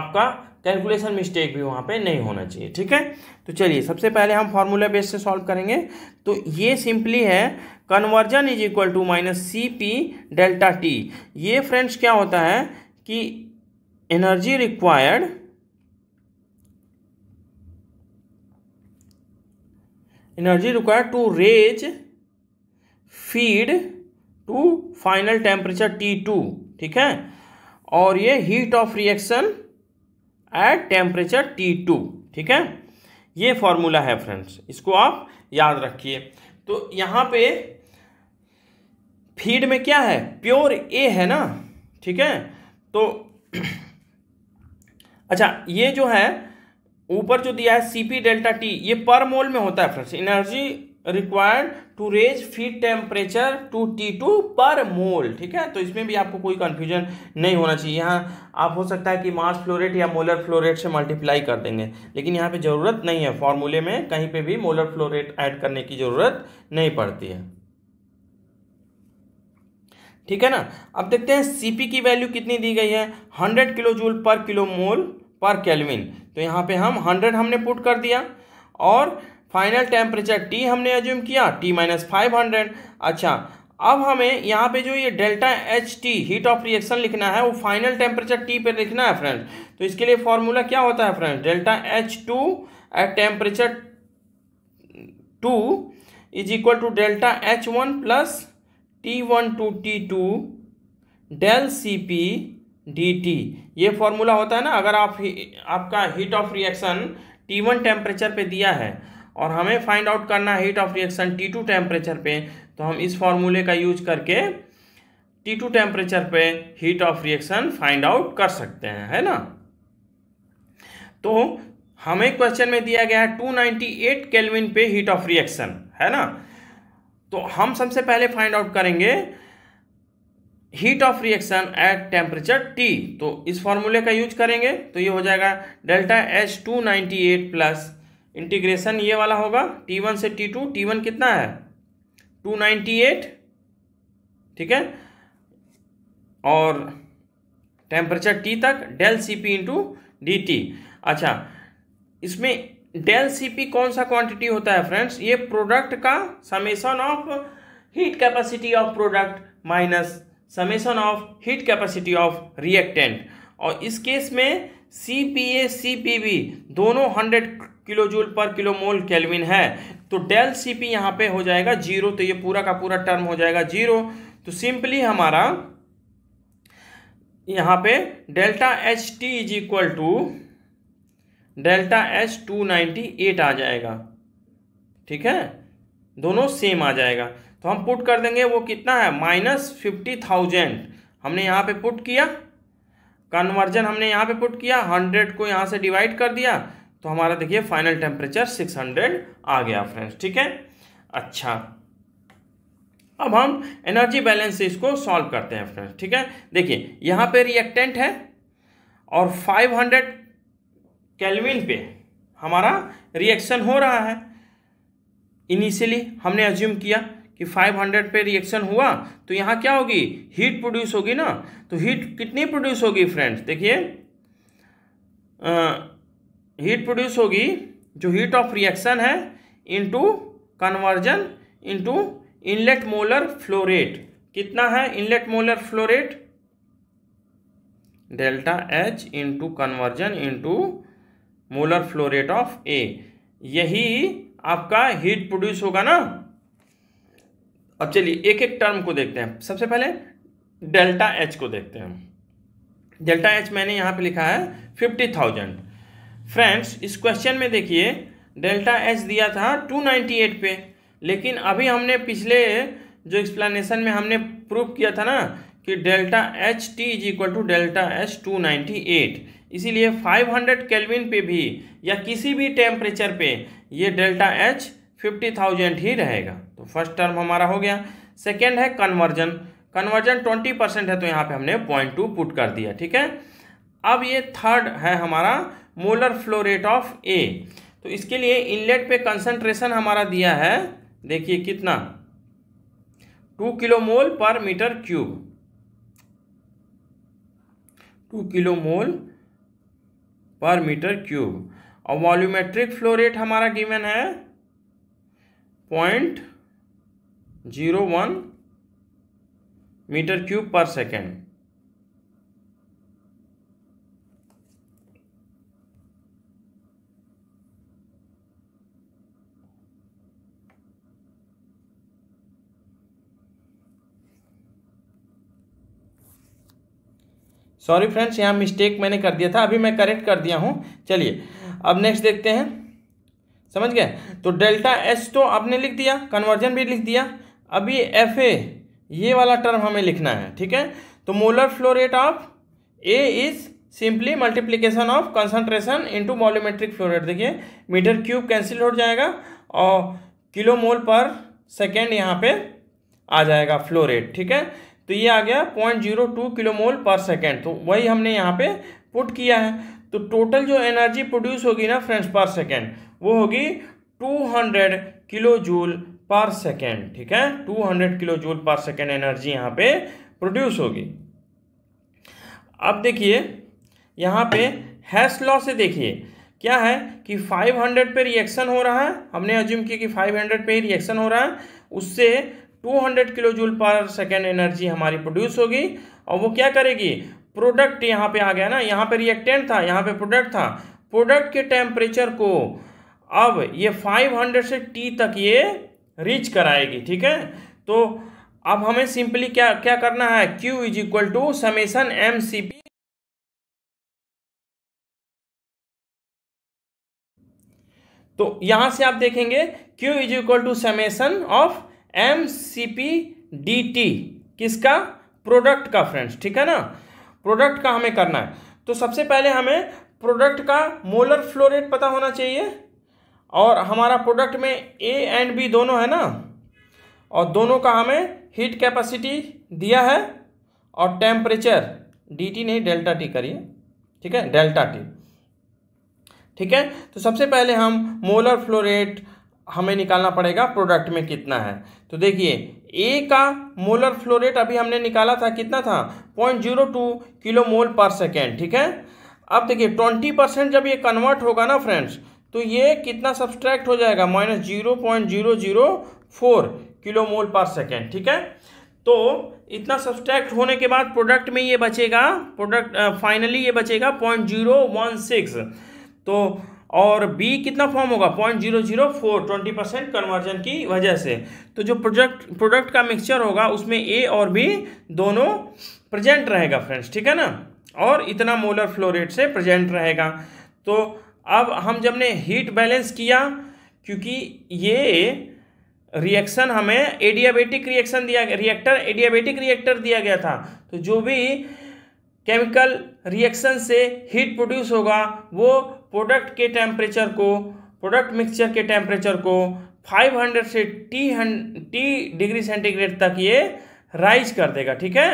आपका कैलकुलेशन मिस्टेक भी वहाँ पे नहीं होना चाहिए ठीक है तो चलिए सबसे पहले हम फार्मूला बेस से सॉल्व करेंगे तो ये सिंपली है conversion is equal to minus C P delta T ये फ्रेंड्स क्या होता है कि energy required energy required to raise feed to final temperature T two ठीक है और ये heat of reaction at temperature T two ठीक है ये फॉर्मूला है फ्रेंड्स इसको आप याद रखिए तो यहाँ पे फीड में क्या है प्योर ए है ना ठीक है तो अच्छा ये जो है ऊपर जो दिया है सी पी डेल्टा टी ये पर मोल में होता है friends energy required to raise feed temperature to T two per mole ठीक है तो इसमें भी आपको कोई कन्फ्यूजन नहीं होना चाहिए यहाँ आप हो सकता है कि मार्स फ्लोरेट या मोलर फ्लोरेट से मल्टीप्लाई कर देंगे लेकिन यहाँ पे ज़रूरत नहीं है फॉर्मूले में कहीं पे भी मोलर फ्लोरेट ऐड करने की ज़रूरत नहीं पड़ती है ठीक है ना अब देखते हैं सीपी की वैल्यू कितनी दी गई है hundred kilo joule per kilo mole per kelvin तो यहाँ पे हम हंड्रेड हमने पुट कर दिया और फाइनल टेम्परेचर टी हमने एज्यूम किया टी माइनस फाइव हंड्रेड अच्छा अब हमें यहाँ पे जो ये delta H T heat of reaction लिखना है वो फाइनल टेम्परेचर टी पे लिखना है फ्रेंड्स तो इसके लिए फॉर्मूला क्या होता है friends delta H two at temperature two is equal to delta H one plus T one to T two del C P D T ये फॉर्मूला होता है ना अगर आप आपका heat of reaction T one temperature पर दिया है और हमें फाइंड आउट करना है heat of reaction T two temperature पे तो हम इस फॉर्मूले का यूज करके टी टू टेम्परेचर पे heat of reaction find out कर सकते हैं है ना तो हमें क्वेश्चन में दिया गया है 298 केल्विन पे हीट ऑफ रिएक्शन है ना तो हम सबसे पहले फाइंड आउट करेंगे heat of reaction at temperature T तो इस फॉर्मूले का यूज करेंगे तो ये हो जाएगा delta H two ninety eight plus integration ये वाला होगा टी वन से टी टू टी वन कितना है टू नाइन्टी एट ठीक है और टेम्परेचर टी तक del C P into D T अच्छा इसमें डेल सी पी कौन सा क्वांटिटी होता है फ्रेंड्स ये प्रोडक्ट का summation of heat capacity of product minus summation of heat capacity of reactant और इस केस में C P A C P B दोनों hundred kilo joule per kilo mole kelvin है तो डेल सी पी यहाँ पे हो जाएगा जीरो तो ये पूरा का पूरा टर्म हो जाएगा जीरो तो सिंपली हमारा यहाँ पे delta H T is equal to delta H two ninety eight आ जाएगा ठीक है दोनों सेम आ जाएगा तो हम पुट कर देंगे वो कितना है माइनस फिफ्टी थाउजेंड हमने यहाँ पे पुट किया कन्वर्जन हमने यहाँ पे पुट किया हंड्रेड को यहाँ से डिवाइड कर दिया तो हमारा देखिए फाइनल टेम्परेचर 600 आ गया फ्रेंड्स ठीक है अच्छा अब हम एनर्जी बैलेंस से इसको सॉल्व करते हैं फ्रेंड्स ठीक है देखिए यहाँ पे रिएक्टेंट है और 500 हंड्रेड कैलविन पे हमारा रिएक्शन हो रहा है इनिशियली हमने एज्यूम किया कि 500 पे रिएक्शन हुआ तो यहाँ क्या होगी हीट प्रोड्यूस होगी ना तो हीट कितनी प्रोड्यूस होगी फ्रेंड्स देखिए हीट प्रोड्यूस होगी जो हीट ऑफ रिएक्शन है into conversion into inlet molar flow rate कितना है inlet molar flow rate delta H into conversion into molar flow rate of A यही आपका हीट प्रोड्यूस होगा ना अब चलिए एक एक टर्म को देखते हैं सबसे पहले डेल्टा एच को देखते हैं डेल्टा एच मैंने यहां पे लिखा है फिफ्टी थाउजेंड फ्रेंड्स इस क्वेश्चन में देखिए डेल्टा एच दिया था 298 पे लेकिन अभी हमने पिछले जो एक्सप्लेनेशन में हमने प्रूव किया था ना कि delta H T is equal to delta H two ninety eight इसीलिए फाइव हंड्रेड केल्विन पे भी या किसी भी टेम्परेचर पे ये डेल्टा एच फिफ्टी थाउजेंड ही रहेगा तो फर्स्ट टर्म हमारा हो गया सेकेंड है कन्वर्जन कन्वर्जन ट्वेंटी परसेंट है तो यहाँ पे हमने पॉइंट टू पुट कर दिया ठीक है अब ये थर्ड है हमारा molar flow rate of A तो इसके लिए इनलेट पे कंसंट्रेशन हमारा दिया है देखिए कितना टू किलो मोल पर metre cube two kilo mole पर मीटर क्यूब और वॉल्यूमेट्रिक फ्लो रेट हमारा गिवन है point zero one metre cube per second sorry friends यहाँ मिस्टेक मैंने कर दिया था अभी मैं करेक्ट कर दिया हूँ चलिए अब नेक्स्ट देखते हैं समझ गए तो डेल्टा एस तो आपने लिख दिया कन्वर्जन भी लिख दिया अभी एफ ए ये वाला टर्म हमें लिखना है ठीक है तो molar flow rate of A is simply multiplication of concentration into volumetric flow rate देखिए मीटर क्यूब कैंसिल हो जाएगा और किलो मोल पर सेकेंड यहाँ पे आ जाएगा फ्लो रेट ठीक है तो ये आ गया point zero two kilomole per second तो वही हमने यहाँ पे पुट किया है तो टोटल जो एनर्जी प्रोड्यूस होगी ना फ्रेंड्स पर सेकेंड वो होगी two hundred kilo joule per second ठीक है two hundred kilo joule per second energy यहाँ पे प्रोड्यूस होगी अब देखिए यहाँ पे हैश लॉ से देखिए क्या है कि 500 पे रिएक्शन हो रहा है हमने अज्यूम किया कि 500 पे ही रिएक्शन हो रहा है उससे 200 kilo joule per second energy हमारी प्रोड्यूस होगी और वो क्या करेगी प्रोडक्ट यहाँ पे आ गया ना यहाँ पे रिएक्टेंट था यहाँ पे प्रोडक्ट था प्रोडक्ट के टेम्परेचर को अब ये 500 से टी तक ये रीच कराएगी ठीक है तो अब हमें सिंपली क्या क्या करना है Q is equal to summation M C P तो यहां से आप देखेंगे Q is equal to summation of M C P D T किसका प्रोडक्ट का फ्रेंड्स ठीक है ना प्रोडक्ट का हमें करना है तो सबसे पहले हमें प्रोडक्ट का मोलर फ्लो रेट पता होना चाहिए और हमारा प्रोडक्ट में ए एंड बी दोनों है ना और दोनों का हमें हीट कैपेसिटी दिया है और टेम्परेचर डी टी नहीं डेल्टा टी करिए ठीक है डेल्टा टी ठीक है तो सबसे पहले हम मोलर फ्लोरेट हमें निकालना पड़ेगा प्रोडक्ट में कितना है तो देखिए ए का मोलर फ्लोरेट अभी हमने निकाला था कितना था point zero two kilo mole per second ठीक है अब देखिए ट्वेंटी परसेंट जब ये कन्वर्ट होगा ना फ्रेंड्स तो ये कितना सब्सट्रैक्ट हो जाएगा minus zero point zero zero four kilo mole per second ठीक है तो इतना सब्सट्रैक्ट होने के बाद प्रोडक्ट में ये बचेगा प्रोडक्ट फाइनली ये बचेगा पॉइंट जीरो वन सिक्स तो और बी कितना फॉर्म होगा point zero zero four twenty percent conversion की वजह से तो जो प्रोडक्ट प्रोडक्ट का मिक्सचर होगा उसमें ए और बी दोनों प्रेजेंट रहेगा फ्रेंड्स ठीक है ना और इतना मोलर फ्लोरेट से प्रेजेंट रहेगा तो अब हम जब ने हीट बैलेंस किया क्योंकि ये रिएक्शन हमें एडियाबेटिक रिएक्शन दिया गया रिएक्टर एडियाबेटिक रिएक्टर दिया गया था तो जो भी केमिकल रिएक्शन से हीट प्रोड्यूस होगा वो प्रोडक्ट के टेम्परेचर को प्रोडक्ट मिक्सचर के टेम्परेचर को 500 से टी टी डिग्री सेंटीग्रेड तक ये राइज कर देगा ठीक है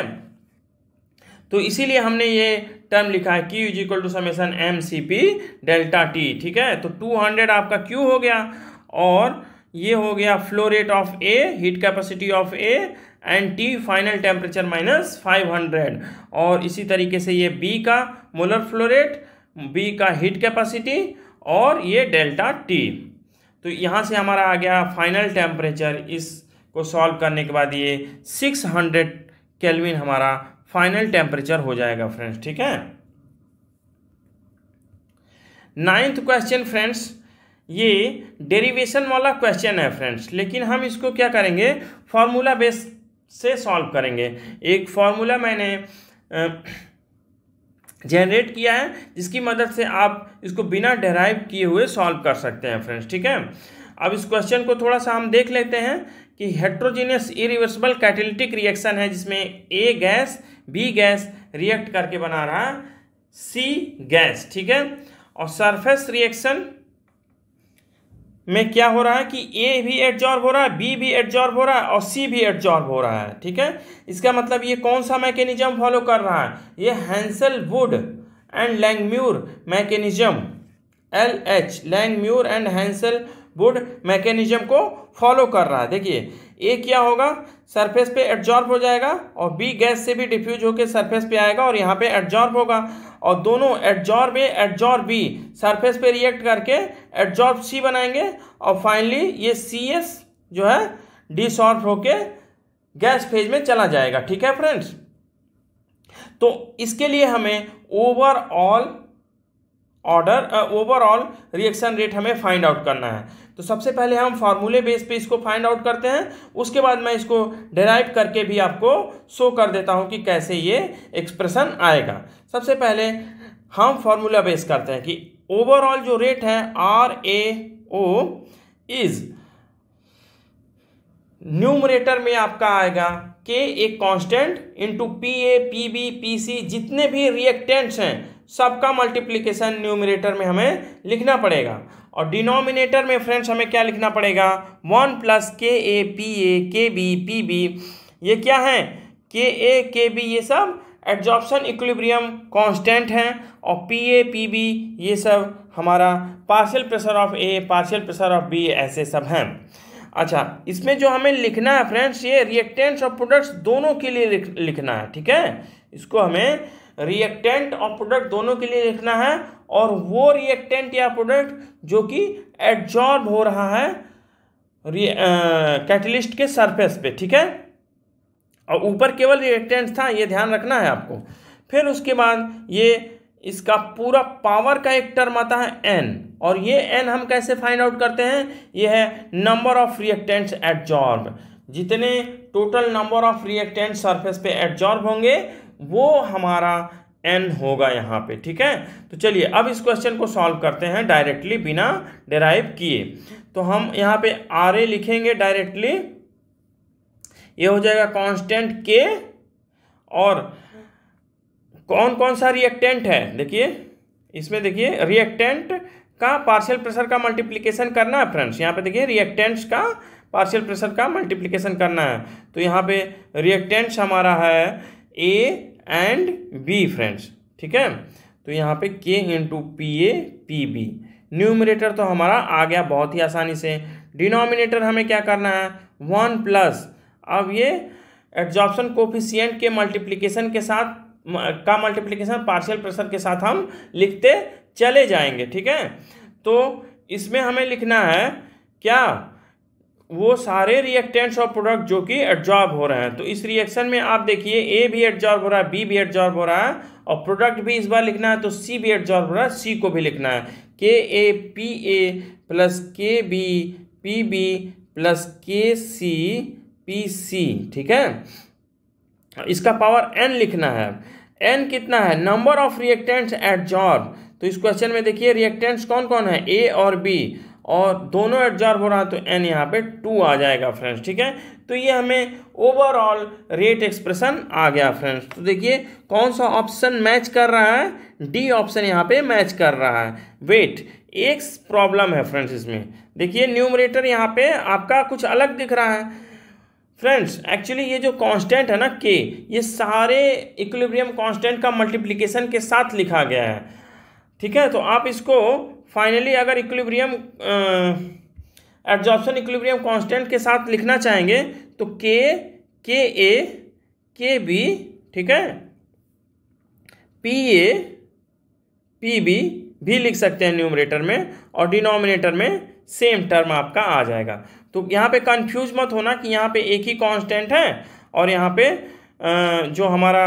तो इसीलिए हमने ये टर्म लिखा है Q equal to summation M C P delta T ठीक है तो 200 आपका क्यू हो गया और ये हो गया flow rate of A heat capacity of A and T final temperature minus 500 और इसी तरीके से ये बी का मोलर फ्लो रेट बी का हीट कैपेसिटी और ये डेल्टा टी तो यहाँ से हमारा आ गया फाइनल टेम्परेचर इसको सॉल्व करने के बाद ये सिक्स हंड्रेड केल्विन हमारा फाइनल टेम्परेचर हो जाएगा फ्रेंड्स ठीक है नाइन्थ क्वेश्चन फ्रेंड्स ये डेरिवेशन वाला क्वेश्चन है फ्रेंड्स लेकिन हम इसको क्या करेंगे फार्मूला बेस से सॉल्व करेंगे एक फार्मूला मैंने जनरेट किया है जिसकी मदद से आप इसको बिना डेराइव किए हुए सॉल्व कर सकते हैं फ्रेंड्स ठीक है अब इस क्वेश्चन को थोड़ा सा हम देख लेते हैं कि हेट्रोजीनियस इरिवर्सिबल कैटेलिटिक रिएक्शन है जिसमें A gas B gas react करके बना रहा है सी गैस ठीक है और सरफेस रिएक्शन में क्या हो रहा है कि ए भी एडजॉर्ब हो रहा है बी भी एडजॉर्ब हो रहा है और सी भी एडजॉर्ब हो रहा है ठीक है इसका मतलब ये कौन सा मैकेनिज्म फॉलो कर रहा है ये Hinshelwood and Langmuir mechanism L H Langmuir and Hinshelwood mechanism को फॉलो कर रहा है देखिए ए क्या होगा सरफेस पे एडजॉर्ब हो जाएगा और बी गैस से भी डिफ्यूज होकर सरफेस पे आएगा और यहाँ पे एडजॉर्ब होगा और दोनों adsorb A adsorb B surface पे रिएक्ट करके एडजॉर्ब सी बनाएंगे और फाइनली ये सी एस जो है डिसॉर्ब होके गैस फेज में चला जाएगा ठीक है फ्रेंड्स तो इसके लिए हमें overall order overall reaction rate हमें फाइंड आउट करना है तो सबसे पहले हम फार्मूले बेस पे इसको फाइंड आउट करते हैं उसके बाद मैं इसको डेराइव करके भी आपको शो कर देता हूँ कि कैसे ये एक्सप्रेशन आएगा सबसे पहले हम फार्मूला बेस करते हैं कि ओवरऑल जो रेट है R A O is numerator में आपका आएगा के एक constant into P A P B P C जितने भी रिएक्टेंट्स हैं सबका मल्टीप्लीकेशन न्यूमरेटर में हमें लिखना पड़ेगा और डिनोमिनेटर में फ्रेंड्स हमें क्या लिखना पड़ेगा one plus K A P ए के बी पी बी ये क्या है के ए के बी ये सब एडजॉप्शन इक्विब्रियम कांस्टेंट हैं और पी ए पी बी ये सब हमारा partial pressure of A partial pressure of B ऐसे सब हैं अच्छा इसमें जो हमें लिखना है फ्रेंड्स ये रिएक्टेंट्स और प्रोडक्ट्स दोनों के लिए लिखना है ठीक है इसको हमें रिएक्टेंट और प्रोडक्ट दोनों के लिए लिखना है और वो रिएक्टेंट या प्रोडक्ट जो कि एडजॉर्ब हो रहा है कैटलिस्ट के सरफेस पे ठीक है और ऊपर केवल रिएक्टेंट था ये ध्यान रखना है आपको फिर उसके बाद ये इसका पूरा पावर का एक टर्म आता है एन और ये एन हम कैसे फाइंड आउट करते हैं ये है नंबर ऑफ रिएक्टेंट्स एडजॉर्ब जितने total number of reactant surface पे एडजॉर्ब होंगे वो हमारा एन होगा यहाँ पे ठीक है तो चलिए अब इस क्वेश्चन को सॉल्व करते हैं डायरेक्टली बिना डेराइव किए तो हम यहाँ पे आर ए लिखेंगे डायरेक्टली ये हो जाएगा कांस्टेंट के और कौन कौन सा रिएक्टेंट है देखिए इसमें देखिए रिएक्टेंट का पार्शियल प्रेशर का मल्टीप्लीकेशन करना है फ्रेंड्स यहाँ पे देखिए रिएक्टेंट्स का पार्शियल प्रेशर का मल्टीप्लीकेशन करना है तो यहाँ पे रिएक्टेंट्स हमारा है ए एंड बी फ्रेंड्स ठीक है तो यहाँ पे K into P A P B numerator तो हमारा आ गया बहुत ही आसानी से डिनोमिनेटर हमें क्या करना है वन प्लस अब ये एड्जॉर्प्शन कोफिशियंट के मल्टीप्लीकेशन के साथ का मल्टीप्लीकेशन पार्शियल प्रेशर के साथ हम लिखते चले जाएंगे ठीक है तो इसमें हमें लिखना है क्या वो सारे रिएक्टेंट्स और प्रोडक्ट जो कि एडजॉर्ब हो रहे हैं तो इस रिएक्शन में आप देखिए ए भी एडजॉर्ब हो रहा है बी भी एडजॉर्ब हो रहा है और प्रोडक्ट भी इस बार लिखना है तो सी भी एडजॉर्ब हो रहा है सी को भी लिखना है K A P A plus K B P B plus K C P C ठीक है इसका पावर एन लिखना है एन कितना है नंबर ऑफ रिएक्टेंट्स एडजॉर्ब तो इस क्वेश्चन में देखिए रिएक्टेंट्स कौन कौन है ए और बी और दोनों एडजॉर्ब हो रहा है तो एन यहाँ पे टू आ जाएगा फ्रेंड्स ठीक है तो ये हमें ओवरऑल रेट एक्सप्रेशन आ गया फ्रेंड्स तो देखिए कौन सा ऑप्शन मैच कर रहा है डी ऑप्शन यहाँ पे मैच कर रहा है वेट एक प्रॉब्लम है फ्रेंड्स इसमें देखिए न्यूमरेटर यहाँ पे आपका कुछ अलग दिख रहा है फ्रेंड्स एक्चुअली ये जो कांस्टेंट है ना के ये सारे इक्विलिब्रियम कांस्टेंट का मल्टीप्लीकेशन के साथ लिखा गया है ठीक है तो आप इसको फाइनली अगर इक्विलिब्रियम एड्जॉर्प्शन इक्विलिब्रियम कांस्टेंट के साथ लिखना चाहेंगे तो के के ए के बी ठीक है पी ए पी बी भी लिख सकते हैं न्यूमरेटर में और डिनोमिनेटर में सेम टर्म आपका आ जाएगा तो यहाँ पे कंफ्यूज मत होना कि यहाँ पे एक ही कांस्टेंट है और यहाँ पे जो हमारा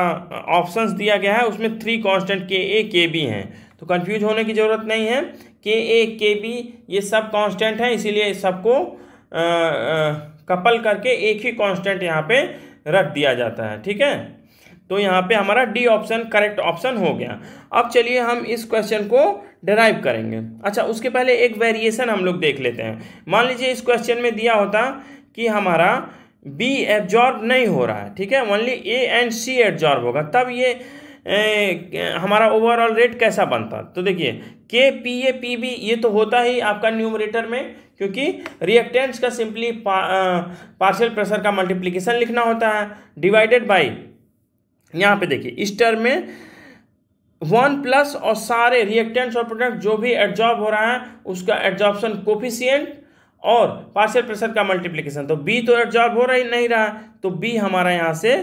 ऑप्शंस दिया गया है उसमें थ्री कांस्टेंट के ए के बी हैं तो कंफ्यूज होने की ज़रूरत नहीं है के ए के बी ये सब कांस्टेंट हैं इसीलिए सबको कपल करके एक ही कांस्टेंट यहाँ पे रख दिया जाता है ठीक है तो यहाँ पे हमारा डी ऑप्शन करेक्ट ऑप्शन हो गया अब चलिए हम इस क्वेश्चन को डराइव करेंगे अच्छा उसके पहले एक वेरिएशन हम लोग देख लेते हैं मान लीजिए इस क्वेश्चन में दिया होता कि हमारा बी एब्जॉर्ब नहीं हो रहा है ठीक है only A and C absorb होगा तब ये हमारा ओवरऑल रेट कैसा बनता तो देखिए के पी ए पी बी ये तो होता ही आपका न्यूमरेटर में क्योंकि रिएक्टेंट्स का सिंपली पार्शियल प्रेशर का मल्टीप्लीकेशन लिखना होता है डिवाइडेड बाई यहाँ पे देखिए इस टर्म में वन प्लस और सारे रिएक्टेंट्स और प्रोडक्ट जो भी एडजॉर्ब हो रहा है उसका एडजॉर्बन कोफिशियंट और पार्शियल प्रेशर का मल्टीप्लीकेशन तो बी तो एडजॉर्ब हो रहा ही नहीं रहा तो बी हमारा यहाँ से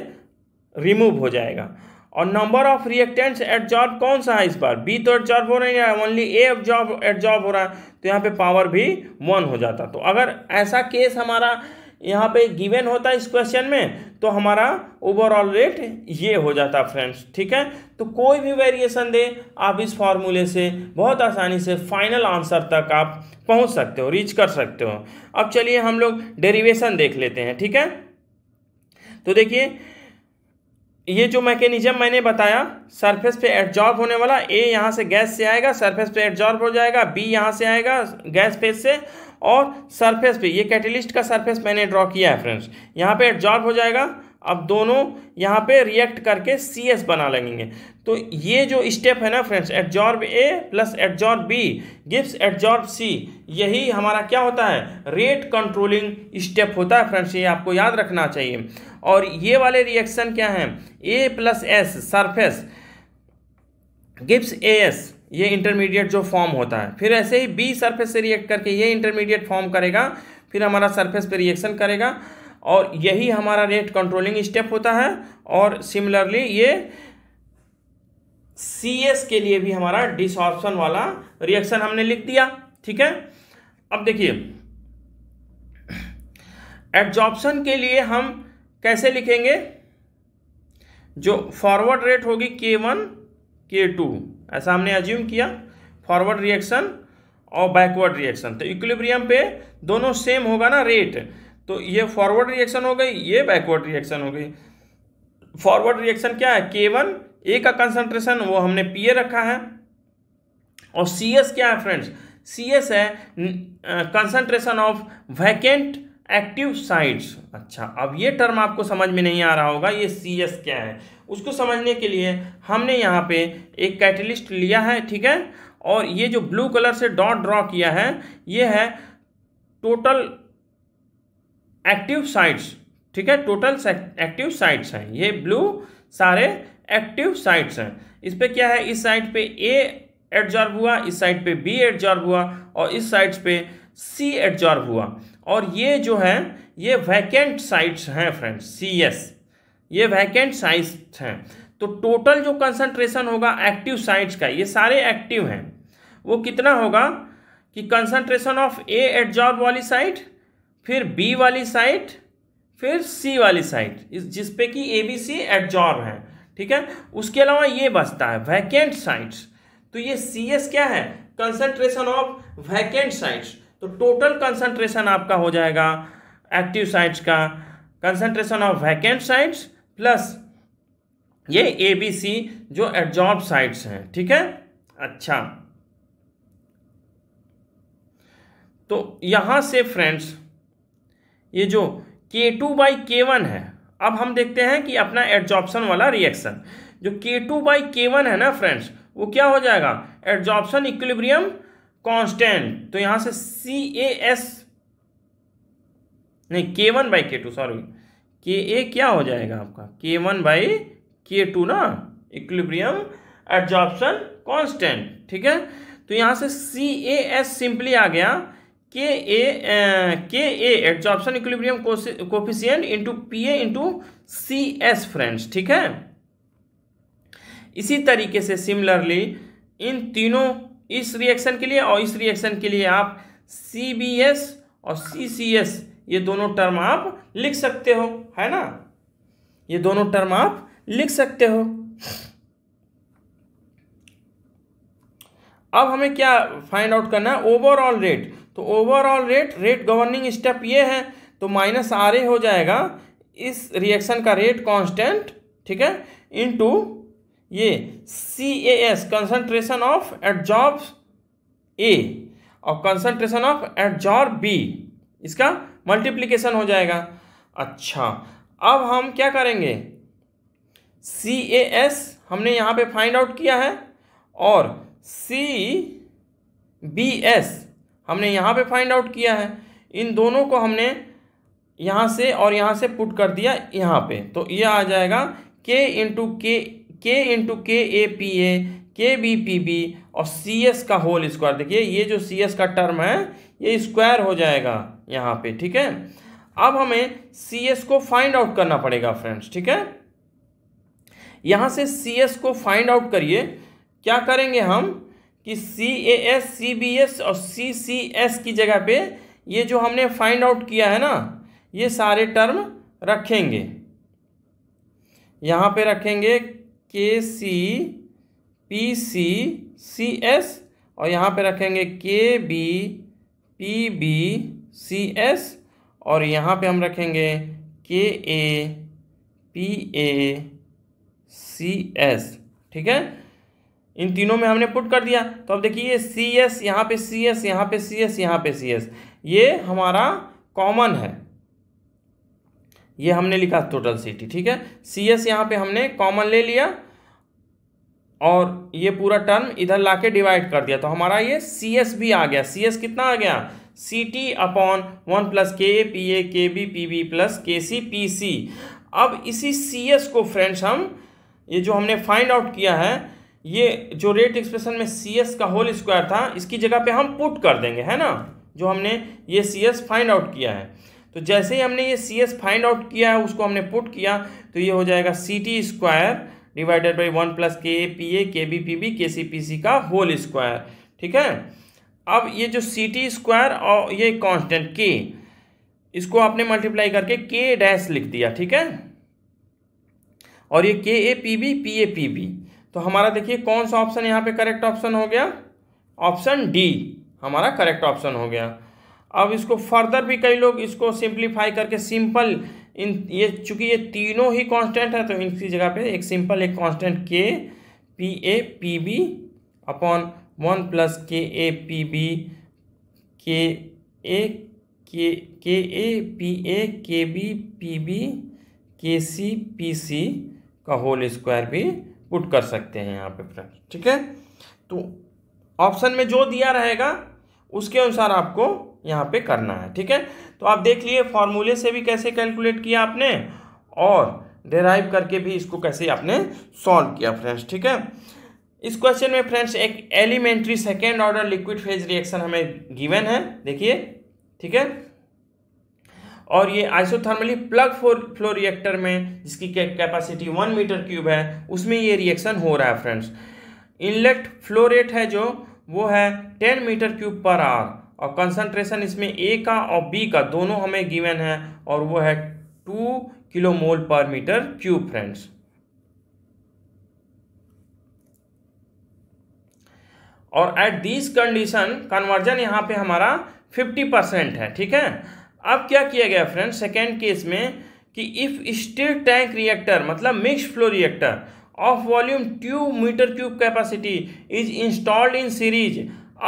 रिमूव हो जाएगा और नंबर ऑफ रिएक्टेंट्स एडजॉर्ब कौन सा है इस बार बी तो एडजॉर्ब हो रही है ओनली ए एब्जॉर्ब एडजॉर्ब हो रहा है तो यहाँ पे पावर भी वन हो जाता तो अगर ऐसा केस हमारा यहाँ पे गिवन होता इस क्वेश्चन में तो हमारा ओवरऑल रेट ये हो जाता फ्रेंड्स ठीक है तो कोई भी वेरिएशन दे आप इस फॉर्मूले से बहुत आसानी से फाइनल आंसर तक आप पहुँच सकते हो रीच कर सकते हो अब चलिए हम लोग डेरिवेशन देख लेते हैं ठीक है तो देखिए ये जो मैकेनिज्म मैंने बताया सरफेस पे एडजॉर्ब होने वाला ए यहाँ से गैस से आएगा सरफेस पे एडजॉर्ब हो जाएगा बी यहाँ से आएगा गैस फेस से और सरफेस पे ये कैटलिस्ट का सरफेस मैंने ड्रॉ किया है फ्रेंड्स यहाँ पे एडजॉर्ब हो जाएगा अब दोनों यहाँ पे रिएक्ट करके सी एस बना लगेंगे तो ये जो स्टेप है ना friends adsorb A plus adsorb B gives adsorb C यही हमारा क्या होता है रेट कंट्रोलिंग स्टेप होता है फ्रेंड्स ये आपको याद रखना चाहिए और ये वाले रिएक्शन क्या हैं A plus S surface gives A S ये इंटरमीडिएट जो फॉर्म होता है फिर ऐसे ही बी सरफेस से रिएक्ट करके ये इंटरमीडिएट फॉर्म करेगा फिर हमारा सरफेस पे रिएक्शन करेगा और यही हमारा रेट कंट्रोलिंग स्टेप होता है और सिमिलरली ये सी एस के लिए भी हमारा डिसऑप्शन वाला रिएक्शन हमने लिख दिया ठीक है अब देखिए एड्जॉप्शन के लिए हम कैसे लिखेंगे जो फॉरवर्ड रेट होगी के वन के टू ऐसा हमने अज्यूम किया फॉरवर्ड रिएक्शन और बैकवर्ड रिएक्शन तो इक्विलिब्रियम पे दोनों सेम होगा ना रेट तो ये फॉरवर्ड रिएक्शन हो गई ये बैकवर्ड रिएक्शन हो गई फॉरवर्ड रिएक्शन क्या है के वन ए का कंसंट्रेशन वो हमने पी ए रखा है और सी एस क्या है फ्रेंड्स सी एस है concentration of vacant active sites अच्छा अब ये टर्म आपको समझ में नहीं आ रहा होगा ये सी एस क्या है उसको समझने के लिए हमने यहाँ पे एक कैटलिस्ट लिया है ठीक है और ये जो ब्लू कलर से डॉट ड्रॉ किया है ये है टोटल एक्टिव साइट्स ठीक है टोटल एक्टिव साइट्स हैं ये ब्लू सारे एक्टिव साइट्स हैं इस पर क्या है इस साइट पे ए एडजॉर्ब हुआ इस साइट पे बी एडजॉर्ब हुआ और इस साइट पे सी एडजॉर्ब हुआ और ये जो है ये वैकेंट साइट्स हैं फ्रेंड्स सी एस ये वैकेंट साइट्स हैं तो टोटल जो कंसंट्रेशन होगा एक्टिव साइट्स का ये सारे एक्टिव हैं वो कितना होगा कि कंसंट्रेशन ऑफ ए एडजॉर्ब वाली साइट फिर बी वाली साइड फिर सी वाली साइड जिसपे कि ए बी सी एडजॉर्ब है ठीक है उसके अलावा ये बचता है वैकेंट साइट्स तो ये सी एस क्या है कंसंट्रेशन ऑफ वैकेंट साइट्स तो टोटल कंसंट्रेशन आपका हो जाएगा एक्टिव साइट्स का concentration of vacant sites plus ये ए बी सी जो एडजॉर्ब साइट्स हैं ठीक है अच्छा तो यहां से फ्रेंड्स ये जो के टू बाई के वन है अब हम देखते हैं कि अपना एडजॉप्शन वाला रिएक्शन जो के टू बाई के वन है ना फ्रेंड्स वो क्या हो जाएगा एडजॉप्शन इक्विलिब्रियम कांस्टेंट तो यहां से सी ए एस नहीं K one by K two sorry K A क्या हो जाएगा आपका K one by K two ना इक्विलिब्रियम एडजॉप्शन कांस्टेंट ठीक है तो यहां से सी ए एस सिंपली आ गया K A K A adsorption equilibrium coefficient into P A into C S friends ठीक है इसी तरीके से सिमिलरली इन तीनों इस रिएक्शन के लिए और इस रिएक्शन के लिए आप सी बी एस और सी सी एस ये दोनों टर्म आप लिख सकते हो है ना ये दोनों टर्म आप लिख सकते हो अब हमें क्या फाइंड आउट करना है ओवरऑल रेट तो overall rate rate governing step ये है तो माइनस आर ए हो जाएगा इस रिएक्शन का रेट कांस्टेंट ठीक है इनटू ये C A S concentration of adsorb A और कंसनट्रेशन ऑफ एडजॉर्ब बी इसका मल्टीप्लीकेशन हो जाएगा अच्छा अब हम क्या करेंगे सी ए एस हमने यहाँ पे फाइंड आउट किया है और सी बी एस हमने यहाँ पे फाइंड आउट किया है इन दोनों को हमने यहाँ से और यहाँ से पुट कर दिया यहाँ पे तो ये आ जाएगा के इंटू के के इंटू के ए पी ए के बी पी बी और सी एस का होल स्क्वायर देखिए ये जो सी एस का टर्म है ये स्क्वायर हो जाएगा यहाँ पे ठीक है अब हमें सी एस को फाइंड आउट करना पड़ेगा फ्रेंड्स ठीक है यहाँ से सी एस को फाइंड आउट करिए क्या करेंगे हम कि C A S C B S और सी सी एस की जगह पे ये जो हमने फाइंड आउट किया है ना ये सारे टर्म रखेंगे यहाँ पे रखेंगे के सी पी सी सी एस और यहाँ पे रखेंगे K B P B C S और यहाँ पे हम रखेंगे के A P A C S ठीक है इन तीनों में हमने पुट कर दिया तो अब देखिए सी एस यहाँ पे सी एस यहाँ पे सी एस यहाँ पे सी एस ये हमारा कॉमन है ये हमने लिखा टोटल सिटी ठीक है सी एस यहाँ पे हमने कॉमन ले लिया और ये पूरा टर्म इधर लाके डिवाइड कर दिया तो हमारा ये सी एस भी आ गया सी एस कितना आ गया C T upon one plus K A P ए के B P B plus K C P C अब इसी सी एस को फ्रेंड्स हम ये जो हमने फाइंड आउट किया है ये जो रेट एक्सप्रेशन में सी एस का होल स्क्वायर था इसकी जगह पे हम पुट कर देंगे है ना जो हमने ये सी एस फाइंड आउट किया है तो जैसे ही हमने ये सी एस फाइंड आउट किया है उसको हमने पुट किया तो ये हो जाएगा C T square divided by one plus K A P ए के बी पी बी के सी पी सी का होल स्क्वायर ठीक है अब ये जो सी टी स्क्वायर और ये कॉन्स्टेंट के इसको आपने मल्टीप्लाई करके के डैश लिख दिया ठीक है और ये K A P B P A P B तो हमारा देखिए कौन सा ऑप्शन यहाँ पे करेक्ट ऑप्शन हो गया ऑप्शन डी हमारा करेक्ट ऑप्शन हो गया अब इसको फर्दर भी कई लोग इसको सिंप्लीफाई करके सिंपल इन ये चूंकि ये तीनों ही कांस्टेंट है तो इनकी जगह पे एक सिंपल एक constant K P A P B upon one plus K A P B के ए के के ए पी ए के बी पी बी के सी पी सी का होल स्क्वायर भी पुट कर सकते हैं यहाँ पे फ्रेंड्स ठीक है तो ऑप्शन में जो दिया रहेगा उसके अनुसार आपको यहाँ पे करना है ठीक है तो आप देख लिए फॉर्मूले से भी कैसे कैलकुलेट किया आपने और डेराइव करके भी इसको कैसे आपने सॉल्व किया फ्रेंड्स ठीक है इस क्वेश्चन में फ्रेंड्स एक elementary second order liquid phase reaction हमें गिवन है देखिए ठीक है और ये आइसोथर्मली प्लग फ्लो रिएक्टर में जिसकी कैपेसिटी वन मीटर क्यूब है उसमें ये रिएक्शन हो रहा है फ्रेंड्स इनलेट फ्लो रेट है जो वो है टेन मीटर क्यूब पर आवर और कंसंट्रेशन इसमें ए का और बी का दोनों हमें गिवन है और वो है टू किलो मोल पर मीटर क्यूब फ्रेंड्स और एट दिस कंडीशन कन्वर्जन यहाँ पे हमारा 50 परसेंट है ठीक है अब क्या किया गया फ्रेंड सेकेंड केस में कि इफ़ स्टेट टैंक रिएक्टर मतलब mix flow reactor of volume two metre cube capacity is installed in series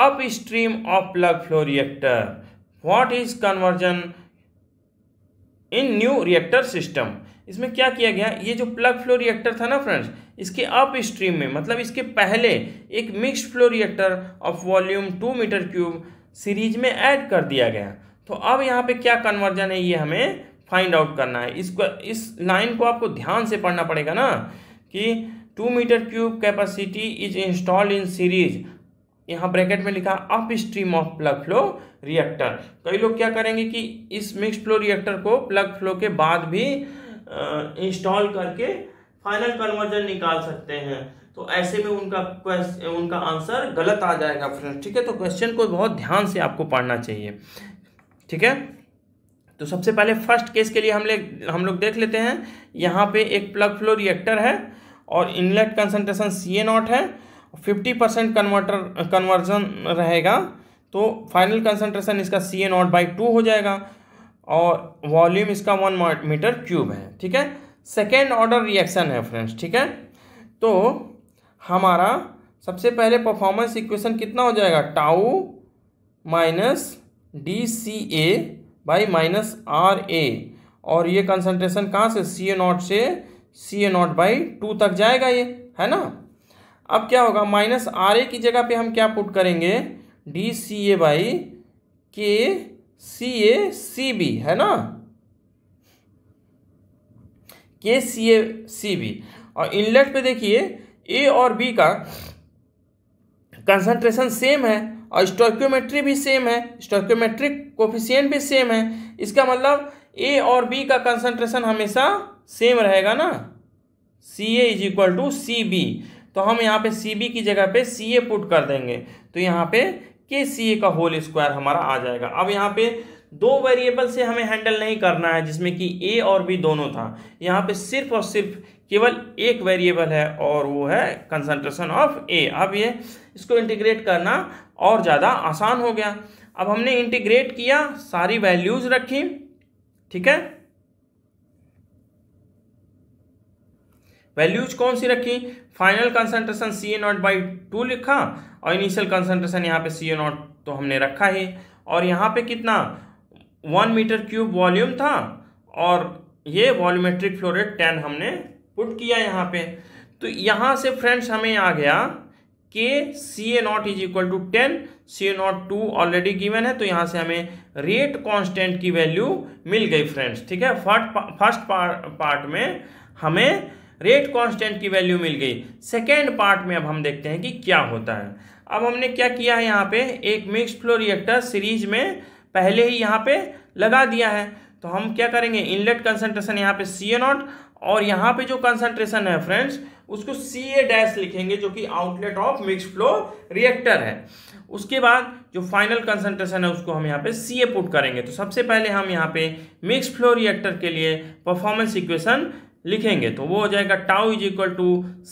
upstream of plug flow reactor what is conversion in new reactor system इसमें क्या किया गया ये जो plug flow reactor था ना friends इसके अप स्ट्रीम में मतलब इसके पहले एक mix flow reactor of volume two metre cube series में ऐड कर दिया गया तो अब यहाँ पे क्या कन्वर्जन है ये हमें फाइंड आउट करना है इसको इस लाइन को आपको ध्यान से पढ़ना पड़ेगा ना कि two metre cube capacity is installed in series यहाँ ब्रैकेट में लिखा upstream of plug flow reactor कई लोग क्या करेंगे कि इस मिक्स फ्लो रिएक्टर को प्लग फ्लो के बाद भी इंस्टॉल करके फाइनल कन्वर्जन निकाल सकते हैं तो ऐसे में उनका उनका आंसर गलत आ जाएगा फ्रेंड्स ठीक है तो क्वेश्चन को बहुत ध्यान से आपको पढ़ना चाहिए ठीक है तो सबसे पहले फर्स्ट केस के लिए हम ले हम लोग देख लेते हैं यहाँ पे एक प्लग फ्लो रिएक्टर है और inlet concentration C A not है फिफ्टी परसेंट कन्वर्टर कन्वर्जन रहेगा तो फाइनल कंसनट्रेशन इसका C A not by two हो जाएगा और वॉल्यूम इसका वन मीटर क्यूब है ठीक है सेकेंड ऑर्डर रिएक्शन है फ्रेंड्स ठीक है तो हमारा सबसे पहले परफॉर्मेंस इक्वेशन कितना हो जाएगा tau minus D C A by minus R A और ये कंसंट्रेशन कहाँ से सी ए नॉट से C A not by two तक जाएगा ये है ना अब क्या होगा माइनस आर ए की जगह पे हम क्या पुट करेंगे डी सी ए बाई के सी ए सी बी है ना के सी ए सी बी और इनलेट पे देखिए ए और बी का कंसंट्रेशन सेम है और स्टोक्योमेट्री भी सेम है स्टोक्योमेट्रिक कोफिशियन भी सेम है इसका मतलब ए और बी का कंसंट्रेशन हमेशा सेम रहेगा ना C A is equal to C B तो हम यहाँ पे सी बी की जगह पे सी ए पुट कर देंगे तो यहाँ पे के सी ए का होल स्क्वायर हमारा आ जाएगा अब यहाँ पे दो वेरिएबल से हमें हैंडल नहीं करना है जिसमें कि ए और बी दोनों था यहाँ पे सिर्फ और सिर्फ केवल एक वेरिएबल है और वो है कंसंट्रेशन ऑफ ए अब ये इसको इंटीग्रेट करना और ज़्यादा आसान हो गया अब हमने इंटीग्रेट किया सारी वैल्यूज़ रखी ठीक है वैल्यूज कौन सी रखी final concentration C A not by two लिखा और इनिशियल कंसंट्रेशन यहाँ पे सी ए नॉट तो हमने रखा ही और यहाँ पे कितना वन मीटर क्यूब वॉल्यूम था और ये वॉल्यूमेट्रिक फ्लोरेट टेन हमने पुट किया यहाँ पे तो यहाँ से फ्रेंड्स हमें आ गया K C A not is equal to ten C A not two already given है तो यहाँ से हमें रेट कांस्टेंट की वैल्यू मिल गई फ्रेंड्स ठीक है फर्स्ट फर्स्ट पार्ट में हमें रेट कांस्टेंट की वैल्यू मिल गई सेकेंड पार्ट में अब हम देखते हैं कि क्या होता है अब हमने क्या किया है यहाँ पे एक मिक्स फ्लो रिएक्टर सीरीज में पहले ही यहाँ पे लगा दिया है तो हम क्या करेंगे इनलेट कंसनट्रेशन यहाँ पे सी ए नॉट और यहाँ पे जो कंसनट्रेशन है फ्रेंड्स उसको सी ए डैश लिखेंगे जो कि outlet of mix flow reactor है उसके बाद जो फाइनल कंसंट्रेशन है उसको हम यहाँ पे सी ए पुट करेंगे तो सबसे पहले हम यहाँ पे मिक्स फ्लो रिएक्टर के लिए परफॉर्मेंस इक्वेशन लिखेंगे तो वो हो जाएगा tau is equal to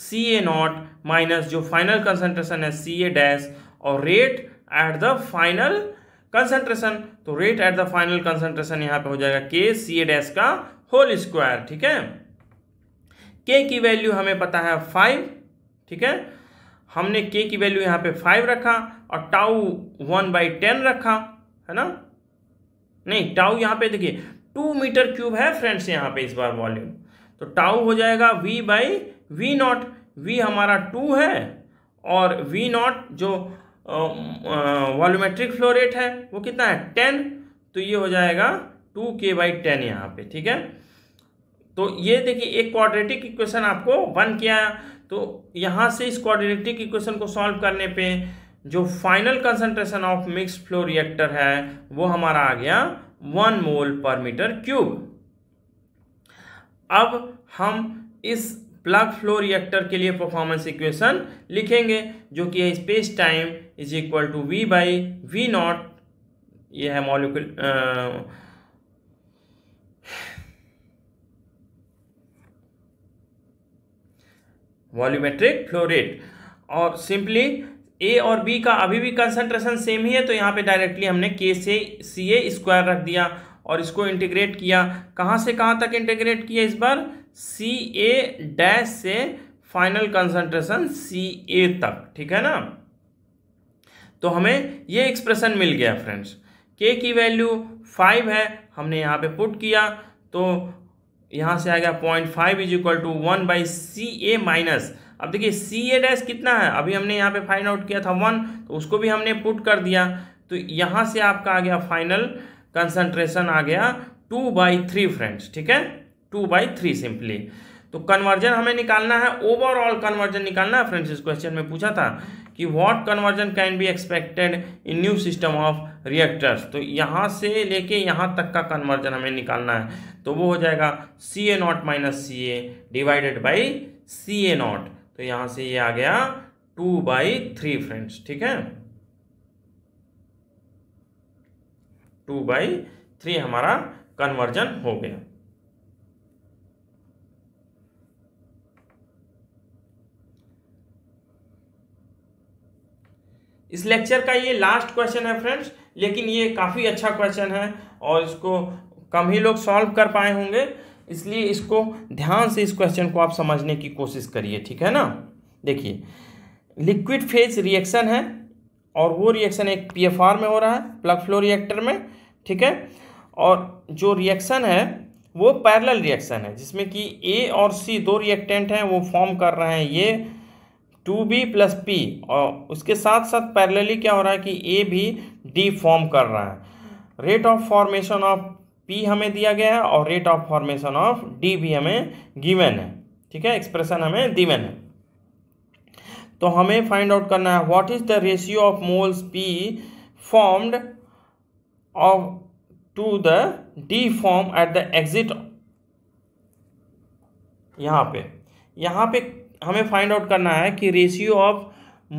C A not minus जो फाइनल कंसंट्रेशन है सी ए डैश और rate at the final concentration तो rate at the final concentration यहाँ पे हो जाएगा के सी ए डैश का होल स्क्वायर ठीक है के की वैल्यू हमें पता है फाइव ठीक है हमने के की वैल्यू यहाँ पे फाइव रखा और टाउ वन बाई टेन रखा है ना नहीं टाउ यहाँ पे देखिए टू मीटर क्यूब है फ्रेंड्स यहाँ पे इस बार वॉल्यूम तो टाउ हो जाएगा V by V not V हमारा टू है और वी नॉट जो वॉल्यूमेट्रिक फ्लो रेट है वो कितना है टेन तो ये हो जाएगा टू के बाई टेन यहाँ पे ठीक है तो ये देखिए एक क्वाड्रेटिक इक्वेशन आपको वन किया तो यहाँ से इस क्वाड्रेटिक इक्वेशन को सॉल्व करने पे जो final concentration of mix flow reactor है वो हमारा आ गया वन मोल पर मीटर क्यूब अब हम इस प्लग फ्लो रिएक्टर के लिए परफॉर्मेंस इक्वेशन लिखेंगे जो कि है space time is equal to V by V not ये है मॉलिक्यूल वॉल्यूमेट्रिक फ्लो रेट और सिंपली ए और बी का अभी भी कंसंट्रेशन सेम ही है तो यहाँ पे डायरेक्टली हमने के से सी ए स्क्वायर रख दिया और इसको इंटीग्रेट किया कहाँ से कहाँ तक इंटीग्रेट किया इस बार सी ए डैश से फाइनल कंसंट्रेशन सी ए तक ठीक है ना तो हमें ये एक्सप्रेशन मिल गया फ्रेंड्स के की वैल्यू फाइव है हमने यहाँ पे पुट किया तो यहाँ से आ गया point five is equal to one by C A minus अब देखिए सी ए डैश कितना है अभी हमने यहाँ पे फाइंड आउट किया था वन तो उसको भी हमने पुट कर दिया तो यहाँ से आपका आ गया फाइनल कंसंट्रेशन आ गया टू बाई थ्री फ्रेंड्स ठीक है टू बाई थ्री सिंपली तो कन्वर्जन हमें निकालना है ओवरऑल कन्वर्जन निकालना है फ्रेंड्स इस क्वेश्चन में पूछा था कि what conversion can be expected in new system of reactors तो यहाँ से लेके यहाँ तक का कन्वर्जन हमें निकालना है तो वो हो जाएगा C A not minus C A divided by C A not तो यहाँ से ये यह आ गया टू बाई थ्री फ्रेंड्स ठीक है टू बाई थ्री हमारा कन्वर्जन हो गया इस लेक्चर का ये लास्ट क्वेश्चन है फ्रेंड्स लेकिन ये काफ़ी अच्छा क्वेश्चन है और इसको कम ही लोग सॉल्व कर पाए होंगे इसलिए इसको ध्यान से इस क्वेश्चन को आप समझने की कोशिश करिए ठीक है ना देखिए लिक्विड फेज रिएक्शन है और वो रिएक्शन एक पीएफआर में हो रहा है प्लग फ्लो रिएक्टर में ठीक है और जो रिएक्शन है वो पैरल रिएक्शन है जिसमें कि ए और सी दो रिएक्टेंट हैं वो फॉर्म कर रहे हैं ये टू बी प्लस पी और उसके साथ साथ पैरेलली क्या हो रहा है कि ए भी डी फॉर्म कर रहा है rate of formation of P हमें दिया गया है और rate of formation of D भी हमें गिवन है ठीक है एक्सप्रेशन हमें गिवन है तो हमें फाइंड आउट करना है what is the ratio of moles P formed of to the D form at the exit यहाँ पे यहाँ पे हमें फाइंड आउट करना है कि ratio of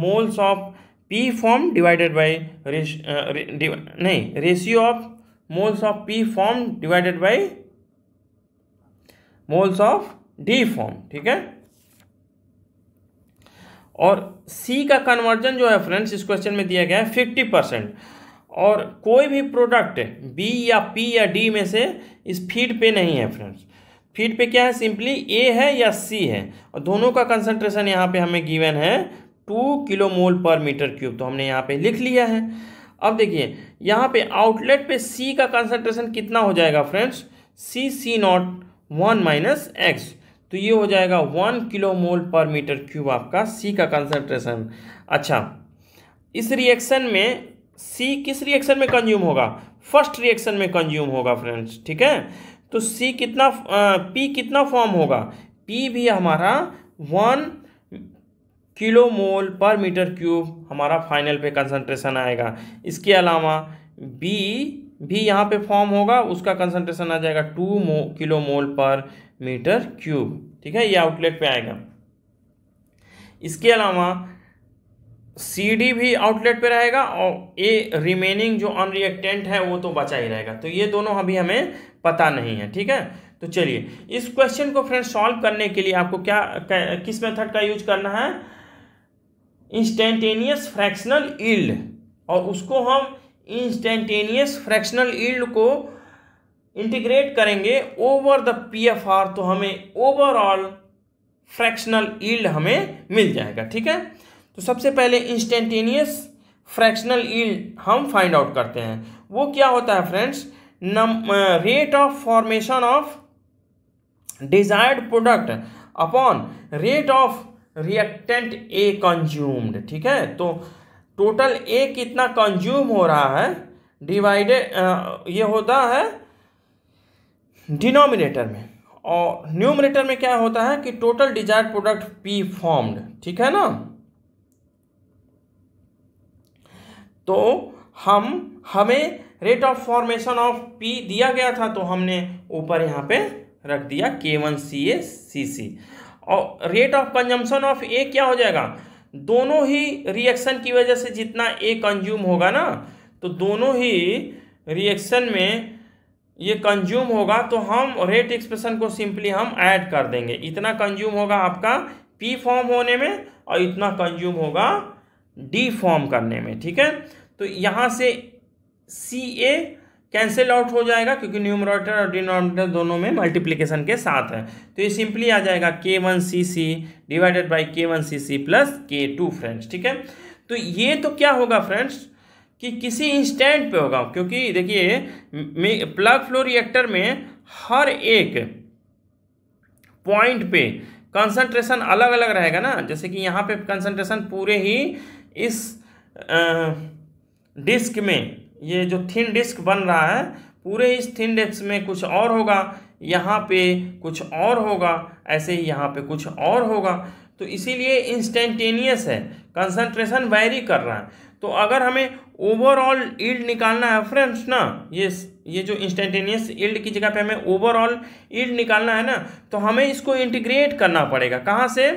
moles of P form divided by नहीं ratio of moles of P form divided by moles of D form ठीक है और सी का कन्वर्जन जो है फ्रेंड्स इस क्वेश्चन में दिया गया है फिफ्टी परसेंट और कोई भी प्रोडक्ट बी या पी या डी में से इस फीड पे नहीं है फ्रेंड्स फीट पे क्या है सिंपली ए है या सी है और दोनों का कंसंट्रेशन यहाँ पे हमें गिवन है टू किलो मोल पर मीटर क्यूब तो हमने यहाँ पे लिख लिया है अब देखिए यहाँ पे आउटलेट पे सी का कंसंट्रेशन कितना हो जाएगा friends C C not one minus X तो ये हो जाएगा वन किलो मोल पर मीटर क्यूब आपका सी का कंसनट्रेशन अच्छा इस रिएक्शन में सी किस रिएक्शन में कंज्यूम होगा फर्स्ट रिएक्शन में कंज्यूम होगा फ्रेंड्स ठीक है तो सी कितना पी कितना फॉर्म होगा पी भी हमारा वन किलो मोल पर मीटर क्यूब हमारा फाइनल पे कंसंट्रेशन आएगा इसके अलावा बी भी यहाँ पे फॉर्म होगा उसका कंसंट्रेशन आ जाएगा टू मो किलो मोल पर मीटर क्यूब ठीक है ये आउटलेट पे आएगा इसके अलावा सी डी भी आउटलेट पे रहेगा और ए रिमेनिंग जो अनरिएक्टेंट है वो तो बचा ही रहेगा तो ये दोनों अभी हमें पता नहीं है ठीक है तो चलिए इस क्वेश्चन को फ्रेंड सॉल्व करने के लिए आपको क्या किस मेथड का यूज करना है इंस्टेंटेनियस फ्रैक्शनल ईल्ड और उसको हम इंस्टेंटेनियस फ्रैक्शनल ईल्ड को इंटीग्रेट करेंगे ओवर द पीएफआर तो हमें ओवरऑल फ्रैक्शनल ईल्ड हमें मिल जाएगा ठीक है तो सबसे पहले इंस्टेंटेनियस फ्रैक्शनल ईल्ड हम फाइंड आउट करते हैं वो क्या होता है friends num rate of formation of desired product upon rate of reactant A consumed ठीक है तो टोटल ए कितना कंज्यूम हो रहा है डिवाइडेड uh, ये होता है डिनोमिनेटर में और न्यूमिनेटर में क्या होता है कि total desire product P formed ठीक है ना तो हम हमें rate of formation of P दिया गया था तो हमने ऊपर यहाँ पे रख दिया के one C A C C और rate of consumption of A क्या हो जाएगा दोनों ही रिएक्शन की वजह से जितना ए कंज्यूम होगा ना तो दोनों ही रिएक्शन में ये कंज्यूम होगा तो हम रेट एक्सप्रेशन को सिंपली हम ऐड कर देंगे इतना कंज्यूम होगा आपका पी फॉर्म होने में और इतना कंज्यूम होगा डी फॉर्म करने में ठीक है तो यहाँ से सी ए कैंसिल आउट हो जाएगा क्योंकि न्यूमरेटर और डिनोमिनेटर दोनों में मल्टीप्लीकेशन के साथ है तो ये सिंपली आ जाएगा K one C C divided by K one C C plus K two friends ठीक है तो ये तो क्या होगा फ्रेंड्स कि किसी इंस्टेंट पे होगा क्योंकि देखिए प्लग फ्लो रिएक्टर में हर एक पॉइंट पे कंसंट्रेशन अलग अलग रहेगा ना जैसे कि यहाँ पे कंसंट्रेशन पूरे ही इस डिस्क में ये जो थिन डिस्क बन रहा है पूरे इस थिन डिस्क में कुछ और होगा यहाँ पे कुछ और होगा ऐसे ही यहाँ पे कुछ और होगा तो इसीलिए इंस्टेंटेनियस है कंसंट्रेशन वैरी कर रहा है तो अगर हमें ओवरऑल ईल्ड निकालना है फ्रेंड्स ना ये ये जो इंस्टेंटेनियस ईल्ड की जगह पे हमें ओवरऑल ईल्ड निकालना है ना तो हमें इसको इंटीग्रेट करना पड़ेगा कहाँ से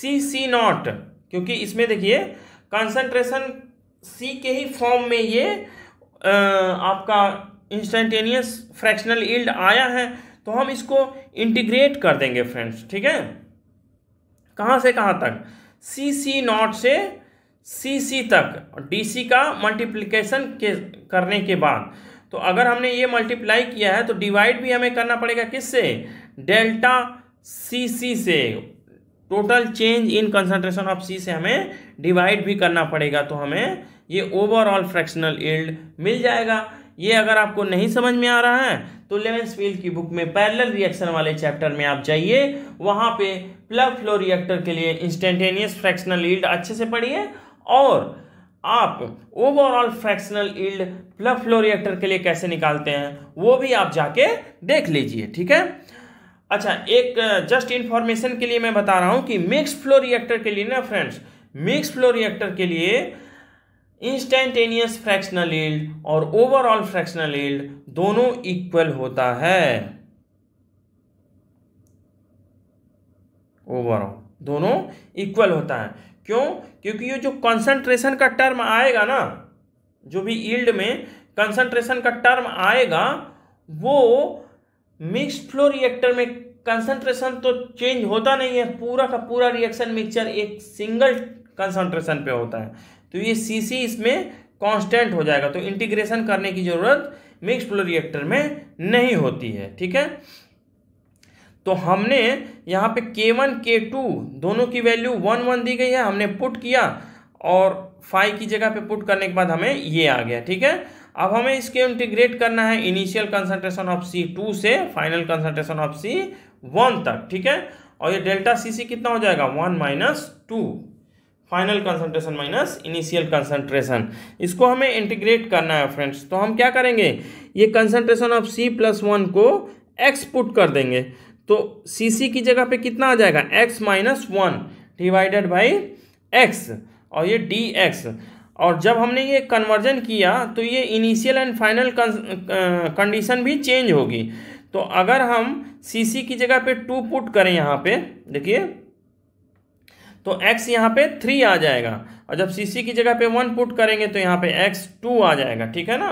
सी सी नॉट क्योंकि इसमें देखिए कंसंट्रेशन सी के ही फॉर्म में ये आपका इंस्टेंटेनियस फ्रैक्शनल ईल्ड आया है तो हम इसको इंटीग्रेट कर देंगे फ्रेंड्स ठीक है कहाँ से कहाँ तक सी सी नॉट से सी सी तक डी सी का मल्टीप्लिकेशन के करने के बाद तो अगर हमने ये मल्टीप्लाई किया है तो डिवाइड भी हमें करना पड़ेगा किससे डेल्टा सी सी से total change in concentration of C से हमें डिवाइड भी करना पड़ेगा तो हमें ये ओवरऑल फ्रैक्शनल ईल्ड मिल जाएगा ये अगर आपको नहीं समझ में आ रहा है तो लेवेंस फील्ड की बुक में पैरेलल रिएक्शन वाले चैप्टर में आप जाइए वहाँ पे प्लग फ्लो रिएक्टर के लिए इंस्टेंटेनियस फ्रैक्शनल ईल्ड अच्छे से पढ़िए और आप overall fractional yield plug flow reactor के लिए कैसे निकालते हैं वो भी आप जाके देख लीजिए ठीक है अच्छा एक जस्ट इन्फॉर्मेशन के लिए मैं बता रहा हूँ कि मिक्स फ्लो रिएक्टर के लिए ना फ्रेंड्स मिक्स फ्लो रिएक्टर के लिए इंस्टेंटेनियस फ्रैक्शनल यील्ड और ओवरऑल फ्रैक्शनल यील्ड दोनों इक्वल होता है ओवरऑल दोनों इक्वल होता है क्यों क्योंकि ये जो कंसंट्रेशन का टर्म आएगा ना जो भी यील्ड में कंसंट्रेशन का टर्म आएगा वो मिक्स फ्लो रिएक्टर में कंसंट्रेशन तो चेंज होता नहीं है पूरा का पूरा रिएक्शन मिक्सचर एक सिंगल कंसंट्रेशन पे होता है तो ये सी सी इसमें कांस्टेंट हो जाएगा तो इंटीग्रेशन करने की ज़रूरत मिक्स फ्लो रिएक्टर में नहीं होती है ठीक है तो हमने यहाँ पे के वन के टू दोनों की वैल्यू वन वन दी गई है हमने पुट किया और फाइव की जगह पे पुट करने के बाद हमें ये आ गया ठीक है अब हमें इसके इंटीग्रेट करना है initial concentration of C two से final concentration of C one तक ठीक है और ये डेल्टा सी सी कितना हो जाएगा one minus two final concentration minus initial concentration इसको हमें इंटीग्रेट करना है फ्रेंड्स तो हम क्या करेंगे ये concentration of C plus one को एक्स पुट कर देंगे तो सी सी की जगह पे कितना आ जाएगा X minus one divided by X और ये डी एक्स और जब हमने ये कन्वर्जन किया तो ये इनिशियल एंड फाइनल कंडीशन भी चेंज होगी तो अगर हम सी सी की जगह पे टू पुट करें यहाँ पे देखिए तो x यहाँ पे थ्री आ जाएगा और जब cc की जगह पे वन पुट करेंगे तो यहाँ पे x टू आ जाएगा ठीक है ना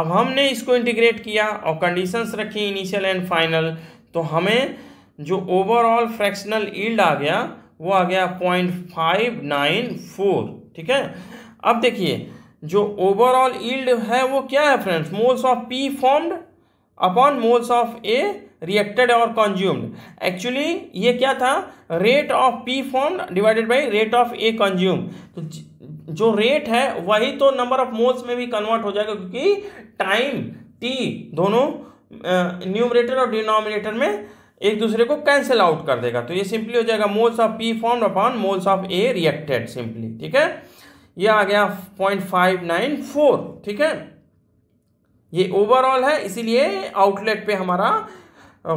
अब हमने इसको इंटीग्रेट किया और कंडीशंस रखी इनिशियल एंड फाइनल तो हमें जो ओवरऑल फ्रैक्शनल ईल्ड आ गया वो आ गया पॉइंट फाइव नाइन फोर ठीक है अब देखिए जो ओवरऑल ईल्ड है वो क्या है friends moles of P formed upon moles of A reacted और कंज्यूम्ड एक्चुअली ये क्या था rate of P form divided by rate of A consume तो जो रेट है वही तो नंबर ऑफ मोल्स में भी कन्वर्ट हो जाएगा क्योंकि टाइम टी दोनों न्यूमरेटर और डिनोमिनेटर में एक दूसरे को कैंसिल आउट कर देगा तो ये सिंपली हो जाएगा moles of P form upon moles of A reacted simply ठीक है ये आ गया पॉइंट फाइव नाइन फोर ठीक है ये ओवरऑल है इसीलिए आउटलेट पे हमारा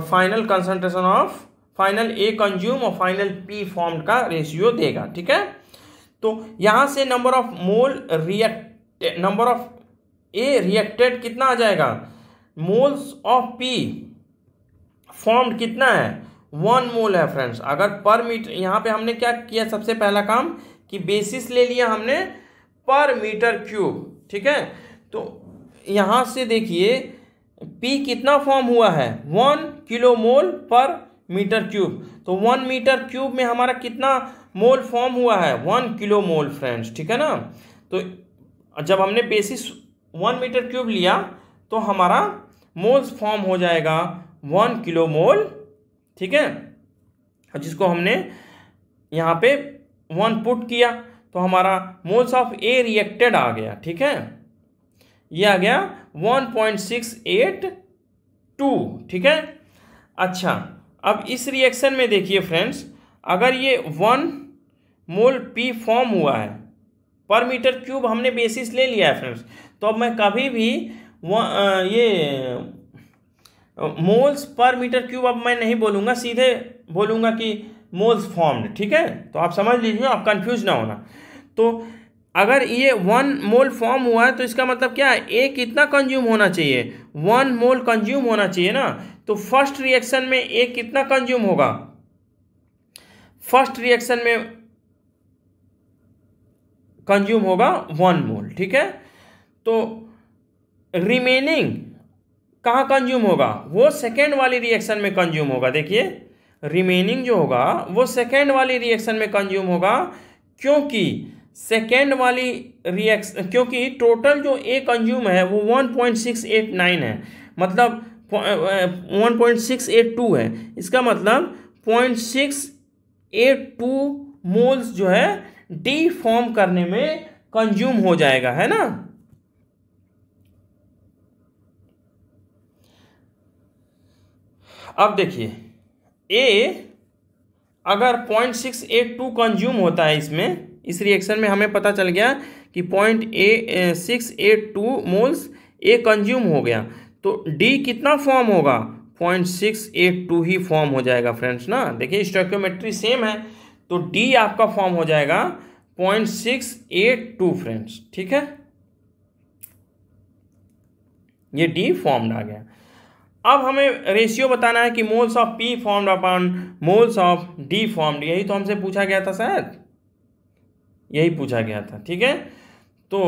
final concentration of final A consume और फाइनल पी फॉर्म का रेशियो देगा ठीक है तो यहां से number of mole react number of A reacted कितना आ जाएगा मोल्स ऑफ पी फॉर्म्ड कितना है वन मोल है फ्रेंड्स अगर पर मीटर यहां पे हमने क्या किया सबसे पहला काम कि बेसिस ले लिया हमने पर मीटर क्यूब ठीक है तो यहां से देखिए पी कितना फॉर्म हुआ है वन किलो मोल पर मीटर क्यूब तो वन मीटर क्यूब में हमारा कितना मोल फॉर्म हुआ है वन किलो मोल फ्रेंड्स ठीक है ना तो जब हमने बेसिस वन मीटर क्यूब लिया तो हमारा मोल्स फॉर्म हो जाएगा वन किलो मोल ठीक है जिसको हमने यहाँ पे वन पुट किया तो हमारा मोल्स ऑफ ए रिएक्टेड आ गया ठीक है ये आ गया one point six eight two ठीक है अच्छा अब इस रिएक्शन में देखिए फ्रेंड्स अगर ये वन मोल पी फॉर्म हुआ है पर मीटर क्यूब हमने बेसिस ले लिया है फ्रेंड्स तो अब मैं कभी भी व, आ, ये मोल्स पर मीटर क्यूब अब मैं नहीं बोलूँगा सीधे बोलूँगा कि मोल्स फॉर्म्ड ठीक है तो आप समझ लीजिए आप कंफ्यूज ना होना तो अगर ये वन मोल फॉर्म हुआ है तो इसका मतलब क्या है ए कितना कंज्यूम होना चाहिए वन मोल कंज्यूम होना चाहिए ना तो फर्स्ट रिएक्शन में ए कितना कंज्यूम होगा फर्स्ट रिएक्शन में कंज्यूम होगा वन मोल ठीक है तो रिमेनिंग कहाँ कंज्यूम होगा वो सेकेंड वाली रिएक्शन में कंज्यूम होगा देखिए रिमेनिंग जो होगा वो सेकेंड वाली रिएक्शन में कंज्यूम होगा क्योंकि सेकेंड वाली रिएक्शन क्योंकि टोटल जो ए कंज्यूम है वो one point six eight nine है मतलब one point six eight two है इसका मतलब point six eight two moles जो है डी फॉर्म करने में कंज्यूम हो जाएगा है ना अब देखिए ए अगर point six eight two consume होता है इसमें इस रिएक्शन में हमें पता चल गया कि point uh six eight two moles A consume हो गया तो डी कितना फॉर्म होगा पॉइंट सिक्स एट टू ही फॉर्म हो जाएगा फ्रेंड्स ना देखिए स्टोक्योमेट्री सेम है तो डी आपका फॉर्म हो जाएगा point six eight two friends ठीक है ये डी फॉर्म आ गया अब हमें रेशियो बताना है कि moles of P form upon moles of D form यही तो हमसे पूछा गया था शायद यही पूछा गया था ठीक है तो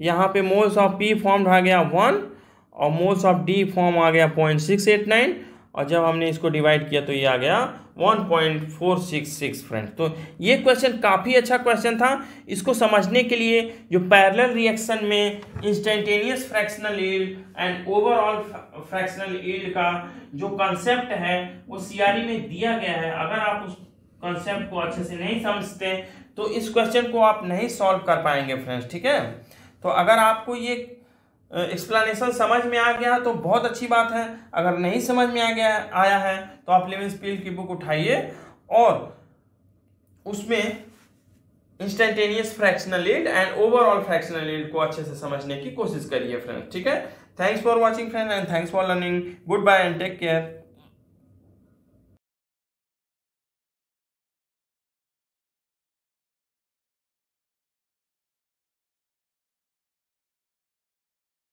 यहाँ पे मोल्स ऑफ पी फॉर्म आ गया वन और मोल्स ऑफ डी फॉर्म आ गया पॉइंट सिक्स एट नाइन और जब हमने इसको डिवाइड किया तो ये आ गया one point four six six friend तो ये क्वेश्चन काफ़ी अच्छा क्वेश्चन था इसको समझने के लिए जो पैरेलल रिएक्शन में instantaneous fractional yield and overall fractional yield का जो कंसेप्ट है वो सीआरई e में दिया गया है अगर आप उस कंसेप्ट को अच्छे से नहीं समझते तो इस क्वेश्चन को आप नहीं सॉल्व कर पाएंगे फ्रेंड्स ठीक है तो अगर आपको ये एक्सप्लानेशन समझ में आ गया तो बहुत अच्छी बात है अगर नहीं समझ में आ गया आया है तो आप लिविंस स्पील की बुक उठाइए और उसमें instantaneous fractional yield and overall fractional yield को अच्छे से समझने की कोशिश करिए फ्रेंड्स ठीक है thanks for watching friend and thanks for learning good bye and take care